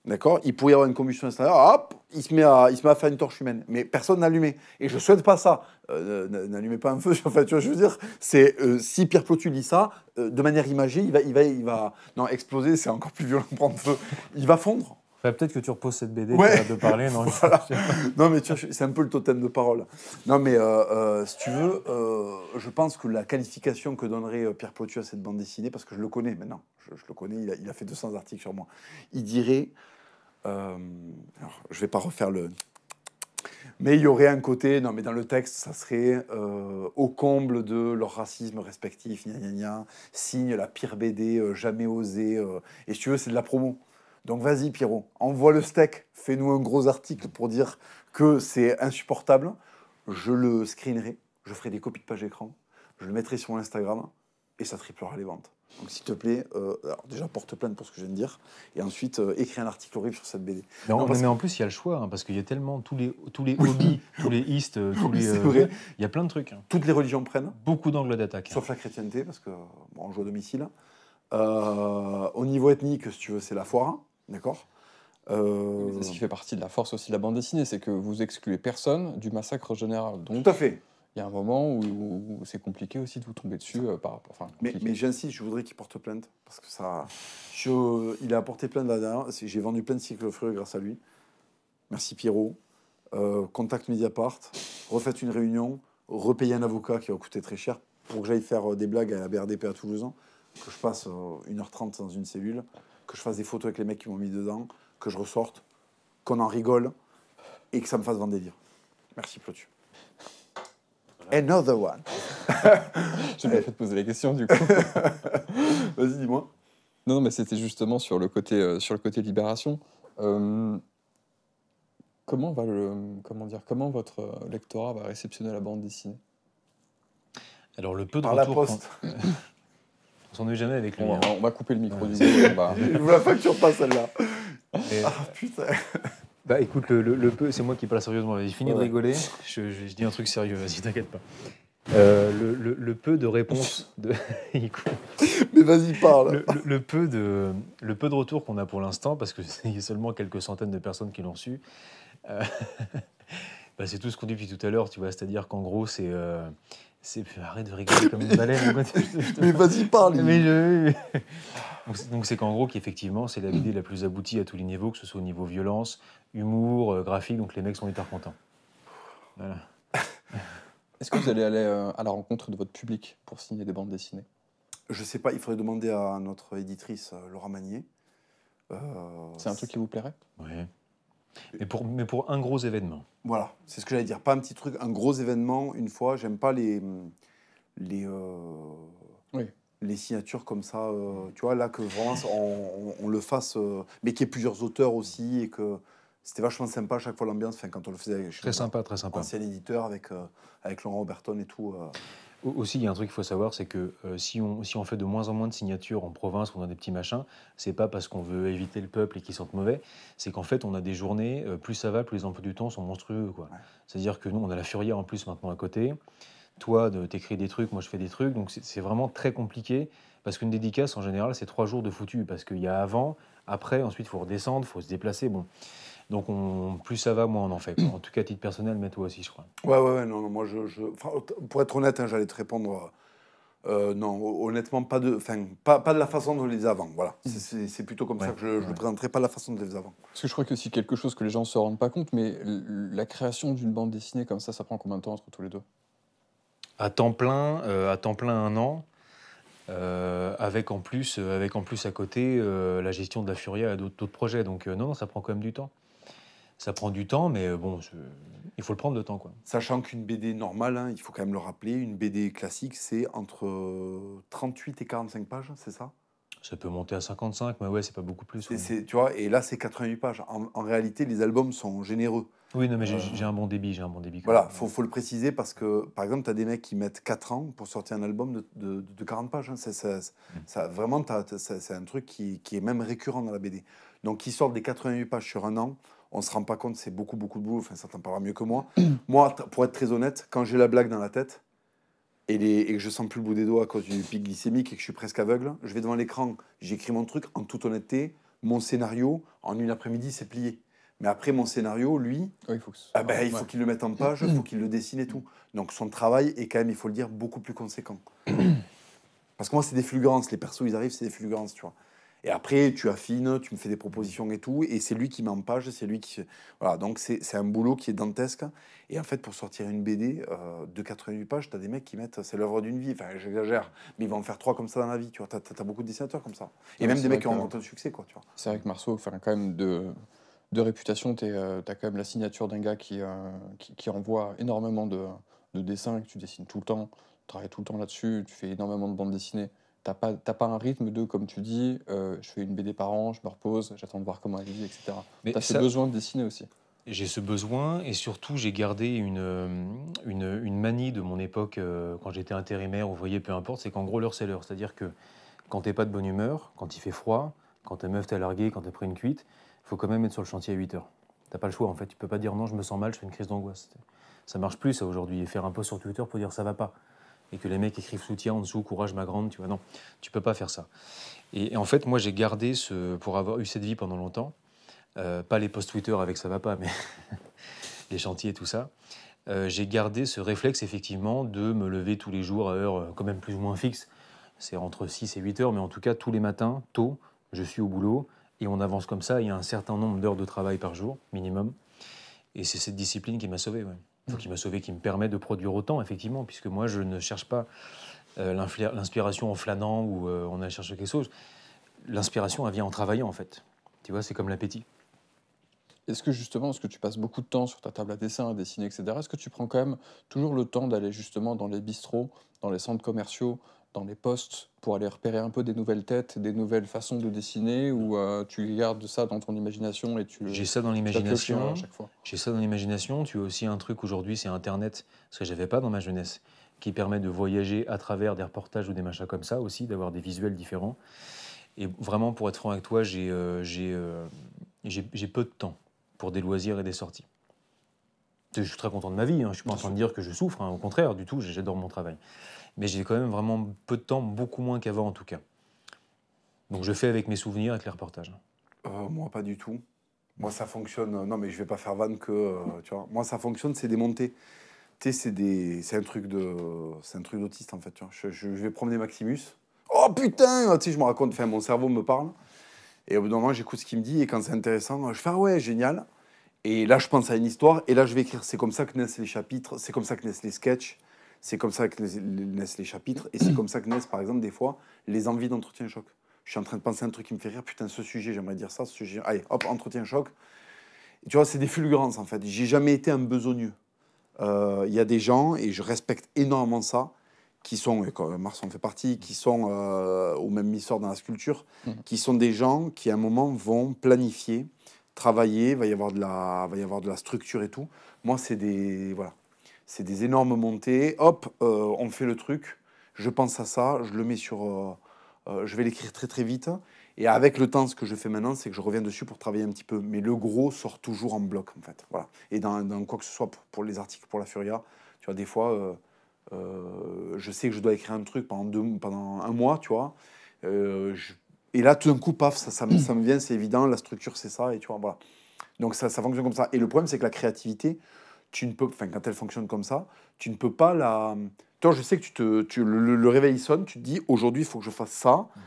d'accord, il pourrait y avoir une combustion extérieure, hop, il se met à, il se met à faire une torche humaine. Mais personne n'allumait. Et je souhaite pas ça. Euh, n'allumez pas un feu. fait tu vois, je veux dire, c'est euh, si Pierre Plotu dit ça, euh, de manière imagée, il va, il va, il va, non, exploser, c'est encore plus violent, prendre feu. Il va fondre. Peut-être que tu reposes cette BD de parler. Non, non mais c'est un peu le totem de parole. Non, mais euh, euh, si tu veux, euh, je pense que la qualification que donnerait Pierre Plotu à cette bande dessinée, parce que je le connais maintenant, je, le connais, il a, fait 200 articles sur moi, il dirait. Euh, alors, je vais pas refaire le. Mais il y aurait un côté, non mais dans le texte, ça serait au comble de leur racisme respectif, gna gna gna, signe la pire BD jamais osée, et si tu veux, c'est de la promo. Donc vas-y Pierrot, envoie le steak, fais-nous un gros article pour dire que c'est insupportable. Je le screenerai, je ferai des copies de page écran, je le mettrai sur Instagram et ça triplera les ventes. Donc s'il te plaît, euh, déjà porte plainte pour ce que je viens de dire, et ensuite euh, écris un article horrible sur cette BD. Mais, en plus il y a le choix, hein, parce qu'il y a tellement tous les tous les hobbies, tous les istes, tous les. Euh, il y a plein de trucs. Hein. Toutes les religions prennent. Beaucoup d'angles d'attaque. Hein. Sauf la chrétienté, parce que joue à domicile. au niveau ethnique, si tu veux, c'est la foire. D'accord C'est ce qui euh, fait partie de la force aussi de la bande dessinée, c'est que vous excluez personne du massacre général. Donc, Tout à fait. Il y a un moment où, c'est compliqué aussi de vous tomber dessus. Euh, par, enfin, mais, mais j'insiste, je voudrais qu'il porte plainte. Parce que ça. il a apporté plein de J'ai vendu plein de cycles fruits grâce à lui. Merci Pierrot. Euh, contact Mediapart. Refaites une réunion. Repayez un avocat qui va coûté très cher pour que j'aille faire euh, des blagues à la BRDP à Toulouse. Que je passe 1h30 dans une cellule que je fasse des photos avec les mecs qui m'ont mis dedans, que je ressorte, qu'on en rigole et que ça me fasse vendre des livres. Merci Plotu. Another one. J'ai bien fait de poser la question du coup. Vas-y, dis-moi. Non, mais c'était justement sur le côté, euh, sur le côté libération. Euh, comment va le, comment dire, comment votre euh, lectorat va réceptionner la bande dessinée Alors le peu de la poste. On s'ennuie jamais avec lui. On, hein. on, va couper le micro Je ne vous la facture pas celle-là. Ah putain. Bah écoute, le, peu, c'est moi qui parle sérieusement. J'ai fini de rigoler. Je, dis un truc sérieux, vas-y, t'inquiète pas. Euh, le, peu de réponses de. Mais vas-y, parle le, peu de, le peu de retours qu'on a pour l'instant, parce que c'est seulement quelques centaines de personnes qui l'ont su, euh, bah, c'est tout ce qu'on dit depuis tout à l'heure, tu vois. C'est-à-dire qu'en gros, c'est. Euh, c'est arrête de rigoler comme une baleine. mais vas-y parle. Mais donc c'est qu'en gros effectivement, c'est la vidéo la plus aboutie à tous les niveaux, que ce soit au niveau violence, humour, euh, graphique. Donc les mecs sont hyper contents. Est-ce que vous allez aller euh, à la rencontre de votre public pour signer des bandes dessinées Je sais pas. Il faudrait demander à notre éditrice euh, Laura Magnier. c'est un truc qui vous plairait Oui. Mais pour, un gros événement. Voilà, c'est ce que j'allais dire. Pas un petit truc, un gros événement, une fois. J'aime pas les. Euh, signatures comme ça, euh, tu vois, là, que vraiment on, le fasse, euh, mais qu'il y ait plusieurs auteurs aussi, et que c'était vachement sympa à chaque fois l'ambiance, quand on le faisait avec très sympa, très sympa. ancien éditeur, avec, avec Laurent Roberton et tout. Aussi, il y a un truc qu'il faut savoir, c'est que euh, si, on, si on fait de moins en moins de signatures en province on a des petits machins, c'est pas parce qu'on veut éviter le peuple et qu'ils sentent mauvais, c'est qu'en fait, on a des journées, euh, plus ça va, plus les emplois du temps sont monstrueux. C'est-à-dire que nous, on a la furière en plus maintenant à côté. Toi, de, t'écris des trucs, moi je fais des trucs, donc c'est vraiment très compliqué, parce qu'une dédicace, en général, c'est trois jours de foutu, parce qu'il y a avant, après, ensuite, il faut redescendre, il faut se déplacer, bon... Donc, on, plus ça va, moins on en fait. En tout cas, à titre personnel, mais toi aussi, je crois. Ouais, ouais, ouais non, moi, pour être honnête, hein, j'allais te répondre. Euh, euh, non, honnêtement, pas de, pas, pas de la façon de les avant. Voilà, mm. c'est plutôt comme ça que je, présenterai, pas la façon de les avant. Parce que je crois que c'est quelque chose que les gens ne se rendent pas compte, mais la création d'une bande dessinée comme ça, ça prend combien de temps entre tous les deux À temps plein, euh, à temps plein un an. avec en plus, avec en plus à côté la gestion de la Furia et d'autres projets. Donc non, ça prend quand même du temps ça prend du temps, mais euh, bon, il faut le prendre le temps. Quoi. Sachant qu'une BD normale, hein, il faut quand même le rappeler, une BD classique, c'est entre 38 euh, et 45 pages, c'est ça ça peut monter à 55, mais ouais, c'est pas beaucoup plus. tu vois, et là, c'est 88 pages. En, réalité, les albums sont généreux. Oui, non, mais j'ai euh. un bon débit, j'ai un bon débit. Voilà, faut, faut, le préciser parce que, par exemple, tu as des mecs qui mettent 4 ans pour sortir un album de, 40 pages. Hein. Mm. Ça, vraiment, c'est un truc qui, qui, est même récurrent dans la BD. Donc, ils sortent des 88 pages sur un an on ne se rend pas compte, c'est beaucoup, beaucoup de boulot. Enfin, ça t'en mieux que moi. moi, pour être très honnête, quand j'ai la blague dans la tête et, que je sens plus le bout des doigts à cause du pic glycémique et que je suis presque aveugle, je vais devant l'écran, j'écris mon truc en toute honnêteté, mon scénario, en une après-midi, c'est plié. Mais après, mon scénario, lui, ah, il faut ah ben, qu'il le mette en page, il faut qu'il le dessine et tout. Donc son travail est quand même, il faut le dire, beaucoup plus conséquent. Parce que moi, c'est des fulgurances. Les persos, ils arrivent, c'est des fulgurances, tu vois. Et après, tu affines, tu me fais des propositions et tout. Et c'est lui qui m'empage, c'est lui qui. Voilà, donc c'est un boulot qui est dantesque. Et en fait, pour sortir une BD euh, de 88 pages, tu as des mecs qui mettent. C'est l'œuvre d'une vie. Enfin, j'exagère, mais ils vont en faire trois comme ça dans la vie. Tu vois, tu as, beaucoup de dessinateurs comme ça. Et même des mecs qui ont un de succès, quoi. Tu vois. C'est vrai que Marceau, enfin, quand même, de, de réputation, tu euh, as quand même la signature d'un gars qui, euh, envoie énormément de, de dessins, que tu dessines tout le temps, tu travailles tout le temps là-dessus, tu fais énormément de bandes dessinées. T'as pas, pas un rythme de, comme tu dis, euh, je fais une BD par an, je me repose, j'attends de voir comment elle vit, etc. Mais tu as ce besoin de dessiner aussi. J'ai ce besoin et surtout j'ai gardé une, une, une, manie de mon époque euh, quand j'étais intérimaire, ouvrier, peu importe, c'est qu'en gros l'heure c'est l'heure. C'est-à-dire que quand t'es pas de bonne humeur, quand il fait froid, quand ta meuf t'a largué, quand t'as pris une cuite, il faut quand même être sur le chantier à 8 heures. T'as pas le choix en fait, tu peux pas dire non, je me sens mal, je fais une crise d'angoisse. Ça marche plus aujourd'hui. faire un post sur Twitter pour dire ça va pas et que les mecs écrivent soutien en dessous, courage ma grande, tu vois. Non, tu peux pas faire ça. Et, en fait, moi, j'ai gardé ce, pour avoir eu cette vie pendant longtemps, euh, pas les posts Twitter avec ça va pas, mais les chantiers et tout ça. Euh, j'ai gardé ce réflexe effectivement de me lever tous les jours à heure euh, quand même plus ou moins fixe. C'est entre 6 et 8 heures, mais en tout cas tous les matins, tôt, je suis au boulot et on avance comme ça. Il y a un certain nombre d'heures de travail par jour, minimum. Et c'est cette discipline qui m'a sauvé. Ouais. Qui m'a sauvé qui me permet de produire autant, effectivement, puisque moi, je ne cherche pas euh, l'inspiration en flânant ou euh, en on a cherché quelque chose. L'inspiration, elle vient en travaillant, en fait. Tu vois, c'est comme l'appétit. Est-ce que justement, est-ce que tu passes beaucoup de temps sur ta table à dessin, à dessiner, etc., est-ce que tu prends quand même toujours le temps d'aller justement dans les bistrots, dans les centres commerciaux, dans les postes pour aller repérer un peu des nouvelles têtes, des nouvelles façons de dessiner ou euh, tu gardes ça dans ton imagination et tu J'ai ça dans l'imagination. Hein, j'ai ça dans l'imagination, tu as aussi un truc aujourd'hui, c'est internet, ce que j'avais pas dans ma jeunesse qui permet de voyager à travers des reportages ou des machins comme ça aussi, d'avoir des visuels différents. Et vraiment pour être franc avec toi, j'ai euh, euh, peu de temps pour des loisirs et des sorties. Je suis très content de ma vie, hein. je ne suis pas en train de dire que je souffre, hein. au contraire, du tout, j'adore mon travail mais j'ai quand même vraiment peu de temps, beaucoup moins qu'avant en tout cas. Donc je fais avec mes souvenirs, avec les reportages. Euh, moi, pas du tout. Moi, ça fonctionne. Euh, non, mais je vais pas faire vanne que. Euh, tu vois. Moi, ça fonctionne, c'est des montées. c'est un truc de, c'est un truc d'autiste en fait. Je, vais promener Maximus. Oh putain, je me raconte. Enfin, mon cerveau me parle. Et au bout d'un moment, j'écoute ce qu'il me dit. Et quand c'est intéressant, je fais ah ouais, génial. Et là, je pense à une histoire. Et là, je vais écrire. C'est comme ça que naissent les chapitres. C'est comme ça que naissent les sketchs. C'est comme ça que naissent les chapitres et c'est comme ça que naissent, par exemple, des fois, les envies d'entretien choc. Je suis en train de penser à un truc qui me fait rire. Putain, ce sujet, j'aimerais dire ça. Ce sujet, allez, hop, entretien choc. tu vois, c'est des fulgurances en fait. J'ai jamais été un besogneux. Euh, il y a des gens, et je respecte énormément ça, qui sont, et quand en fait partie, qui sont euh, au même histoire dans la sculpture, mmh. qui sont des gens qui à un moment vont planifier, travailler, va y avoir de la, va y avoir de la structure et tout. Moi, c'est des, voilà, c'est des énormes montées. Hop, euh, on fait le truc. Je pense à ça, je le mets sur. Euh, euh, je vais l'écrire très très vite. Et avec le temps, ce que je fais maintenant, c'est que je reviens dessus pour travailler un petit peu. Mais le gros sort toujours en bloc, en fait. Voilà. Et dans, quoi que ce soit pour, les articles, pour la Furia, tu vois, des fois, je sais que je dois écrire un truc pendant, pendant un mois, tu vois. et là, tout d'un coup, paf, ça, me, ça me vient, c'est évident, la structure, c'est ça, et tu vois, voilà. Donc ça, ça fonctionne comme ça. Et le problème, c'est que la créativité, tu ne peux, enfin, quand elle fonctionne comme ça, tu ne peux pas la. Toi, je sais que tu te, le, réveil sonne, tu te dis aujourd'hui, il faut que je fasse ça, mm.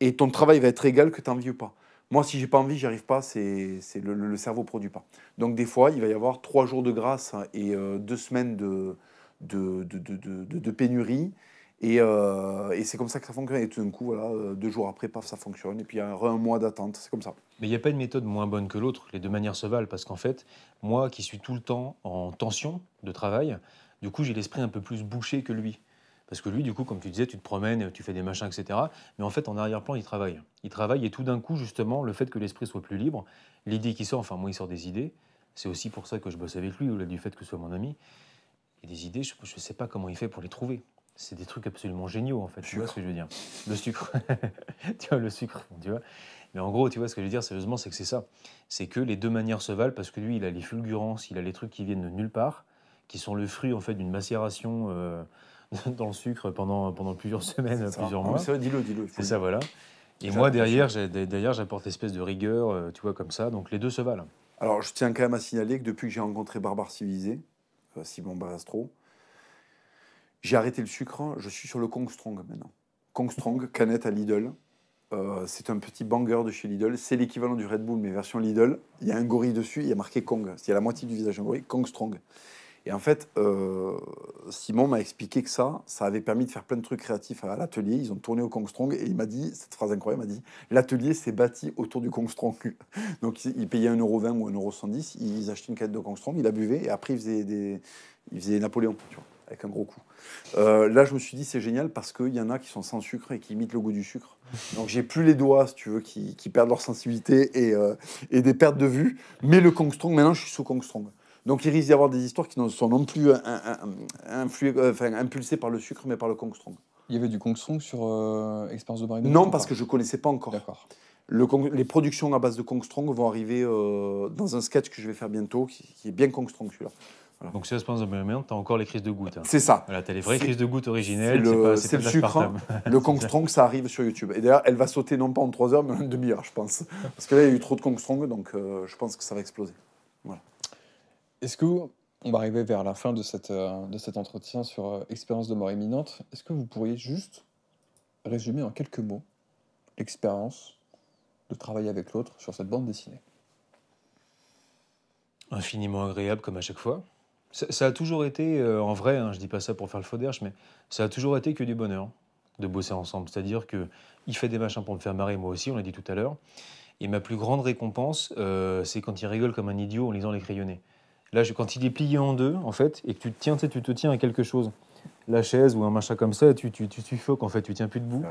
et ton travail va être égal que tu envie ou pas. Moi, si j'ai pas envie, j'arrive pas, c'est, c'est le, cerveau cerveau produit pas. Donc, des fois, il va y avoir trois jours de grâce et euh, deux semaines de, de, de, de pénurie. Euh, et, c'est comme ça que ça fonctionne. Et tout d'un coup, voilà, euh, deux jours après, paf, ça fonctionne. Et puis il y a un, mois d'attente, c'est comme ça. Mais il n'y a pas une méthode moins bonne que l'autre. Les deux manières se valent. Parce qu'en fait, moi qui suis tout le temps en tension de travail, du coup, j'ai l'esprit un peu plus bouché que lui. Parce que lui, du coup, comme tu disais, tu te promènes, tu fais des machins, etc. Mais en fait, en arrière-plan, il travaille. Il travaille et tout d'un coup, justement, le fait que l'esprit soit plus libre, l'idée qui sort, enfin, moi, il sort des idées. C'est aussi pour ça que je bosse avec lui, au-delà du fait que ce soit mon ami. Et des idées, je ne sais pas comment il fait pour les trouver c'est des trucs absolument géniaux en fait. Tu vois ce que je veux dire Le sucre. tu vois, le sucre, tu vois. Mais en gros, tu vois ce que je veux dire sérieusement, c'est que c'est ça. C'est que les deux manières se valent parce que lui, il a les fulgurances, il a les trucs qui viennent de nulle part, qui sont le fruit en fait d'une macération euh, dans le sucre pendant, pendant plusieurs semaines, plusieurs ah, mois. C'est dis-le, dis-le. C'est ça, voilà. Et moi, derrière, derrière j'apporte espèce de rigueur, euh, tu vois, comme ça. Donc les deux se valent. Alors, je tiens quand même à signaler que depuis que j'ai rencontré Barbare Civilisé, euh, Simon Barastro, j'ai arrêté le sucre, hein. je suis sur le Kong Strong maintenant. Kong Strong, mhm. canette à Lidl. Euh, c'est un petit banger de chez Lidl. C'est l'équivalent du Red Bull, mais version Lidl. Il y a un gorille dessus, il y a marqué Kong. C'est la moitié du visage d'un gorille, Kong Strong. Et en fait, euh, Simon m'a expliqué que ça, ça avait permis de faire plein de trucs créatifs à l'atelier. Ils ont tourné au Kong Strong et il m'a dit, cette phrase incroyable, il m'a dit l'atelier s'est bâti autour du Kong Strong. Donc il payait 1,20€ ou 1,110€, ils achetaient une canette de Kong Strong, il la buvait et après il faisait, des... faisait Napoléon. Tu avec un gros coup. Euh, là, je me suis dit, c'est génial parce qu'il y en a qui sont sans sucre et qui imitent le goût du sucre. Donc, j'ai plus les doigts, si tu veux, qui, perdent leur sensibilité euh, et, des pertes de vue. Mais le Strong, maintenant, je suis sous Kongstrong. Donc, il risque d'y avoir des histoires qui ne sont non plus un, euh, impulsées par le sucre, mais par le Strong. Il y avait du Strong sur euh, Expérience de Non, parce que je ne connaissais pas encore. les productions à base de Strong vont arriver dans un sketch que je vais faire bientôt, qui, est bien Strong, celui-là. Donc, si ça se passe de tu as encore les crises de goutte. Hein. C'est ça. Voilà, tu as les vraies crises de goutte originelles. C'est le, sucre. Hein. le Strong, ça arrive sur YouTube. Et d'ailleurs, elle va sauter non pas en 3 heures, mais en demi-heure, je pense. Parce que là, il y a eu trop de Strong, donc euh, je pense que ça va exploser. Voilà. Est-ce que on va arriver vers la fin de, cette, euh, de cet entretien sur euh, expérience de mort imminente Est-ce que vous pourriez juste résumer en quelques mots l'expérience de travailler avec l'autre sur cette bande dessinée Infiniment agréable comme à chaque fois ça, a toujours été, euh, en vrai, hein, je ne dis pas ça pour faire le faux mais ça a toujours été que du bonheur hein, de bosser ensemble. C'est-à-dire qu'il fait des machins pour me faire marrer, moi aussi, on l'a dit tout à l'heure. Et ma plus grande récompense, euh, c'est quand il rigole comme un idiot en lisant les crayonnés. Là, quand il est plié en deux, en fait, et que tu te tiens, tu te tiens à quelque chose, la chaise ou un machin comme ça, tu, tu, tu, en fait, tu tiens plus debout.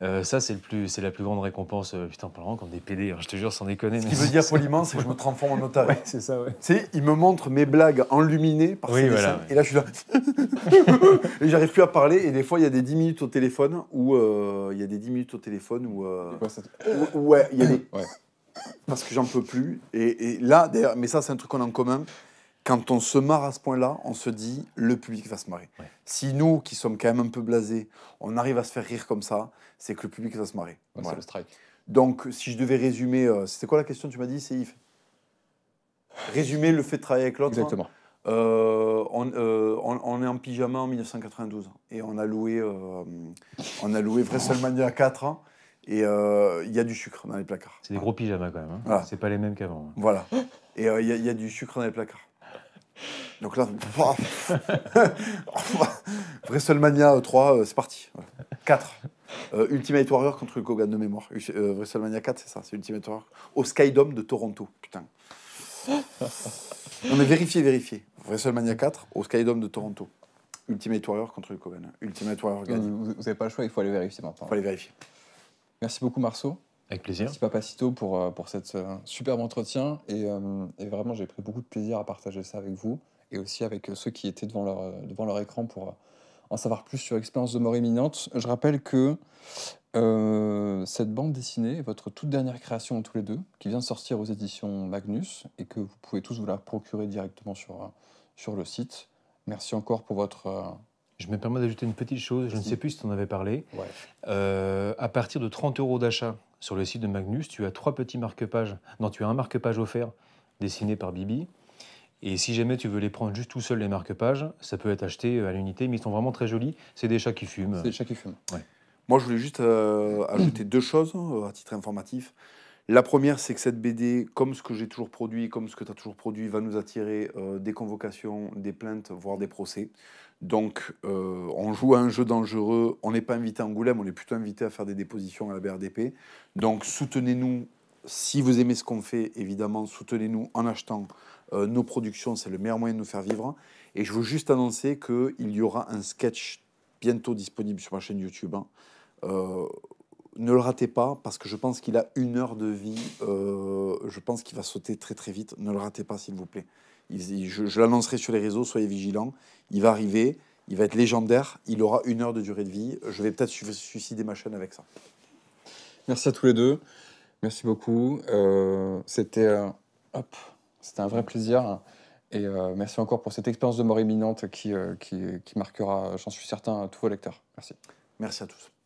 Euh, ça, c'est, le plus, c'est la plus grande récompense. Euh, putain, vraiment comme des PD, je te jure, sans déconner. Ce qu'il veut dire poliment, c'est que je me transforme en otage. c'est ça, ouais. Tu sais, il me montre mes blagues enluminées par ses voilà, Et là, je suis là. et j'arrive plus à parler. Et des fois, il y a des 10 minutes au téléphone où. Euh, il y a des 10 minutes au téléphone où. Euh, quoi, ouais, il y a des. Parce que j'en peux plus. et là, d'ailleurs, mais ça, c'est un truc qu'on a en commun quand on se marre à ce point-là, on se dit le public va se marrer. Si nous, qui sommes quand même un peu blasés, on arrive à se faire rire comme ça, c'est que le public va se marrer. le strike. Donc, si je devais résumer, euh, c'était quoi la question Tu m'as dit, c'est Résumer le fait de travailler avec l'autre. Hein. Exactement. Euh, euh, on, est en pyjama en 1992 et on a loué, on a loué Wrestlemania 4 ans. Hein. Et il y a du sucre dans les placards. C'est des gros pyjamas quand même. Hein. C'est pas les mêmes qu'avant. Hein. Voilà. Et il y a du sucre dans les placards. Donc là, WrestleMania 3, euh, euh, c'est parti. 4. Euh, Ultimate Warrior contre Hulk Hogan de mémoire. WrestleMania 4, c'est ça, c'est Ultimate Warrior. Au Skydome de Toronto. Putain. On est vérifié, vérifié. WrestleMania 4 au Skydome de Toronto. Ultimate Warrior contre Hulk Hogan. Ultimate Warrior Vous n'avez pas le choix, il faut aller vérifier maintenant. Il faut aller vérifier. Merci beaucoup, Marceau. Avec plaisir. Merci Papacito pour, euh, pour cette euh, superbe entretien. Euh, et, vraiment, j'ai pris beaucoup de plaisir à partager ça avec vous et aussi avec ceux qui étaient devant leur, devant leur écran pour en savoir plus sur Expérience de mort imminente. Je rappelle que cette bande dessinée est votre toute dernière création tous les deux, qui vient de sortir aux éditions Magnus et que vous pouvez tous vous la procurer directement sur, sur le site. Merci encore pour votre. je me permets d'ajouter une petite chose. Je ne sais plus si tu en avais parlé. à partir de 30 euros d'achat sur le site de Magnus, tu as trois petits marque-pages. Non, tu as un marque-page offert dessiné par Bibi. Et si jamais tu veux les prendre juste tout seul, les marque-pages, ça peut être acheté euh, à l'unité, mais ils sont vraiment très jolis. C'est des chats qui fument. qui fument. Moi, je voulais juste euh, ajouter deux choses hein, à titre informatif. La première, c'est que cette BD, comme ce que j'ai toujours produit, comme ce que tu as toujours produit, va nous attirer euh, des convocations, des plaintes, voire des procès. Donc, euh, on joue à un jeu dangereux. On n'est pas invité à Angoulême, on est plutôt invité à faire des dépositions à la BRDP. Donc, soutenez-nous. Si vous aimez ce qu'on fait, évidemment, soutenez-nous en achetant euh, nos productions. C'est le meilleur moyen de nous faire vivre. Et je veux juste annoncer qu'il y aura un sketch bientôt disponible sur ma chaîne YouTube. Hein ne le ratez pas parce que je pense qu'il a une heure de vie. Euh, je pense qu'il va sauter très très vite. Ne le ratez pas, s'il vous plaît. je, l'annoncerai sur les réseaux. Soyez vigilants. Il va arriver. Il va être légendaire. Il aura une heure de durée de vie. Je vais peut-être suicider ma chaîne avec ça. Merci à tous les deux. Merci beaucoup. Euh, euh, c'était un vrai plaisir. Et merci encore pour cette expérience de mort imminente qui, qui, qui marquera, j'en suis certain, tous vos lecteurs. Merci. Merci à tous.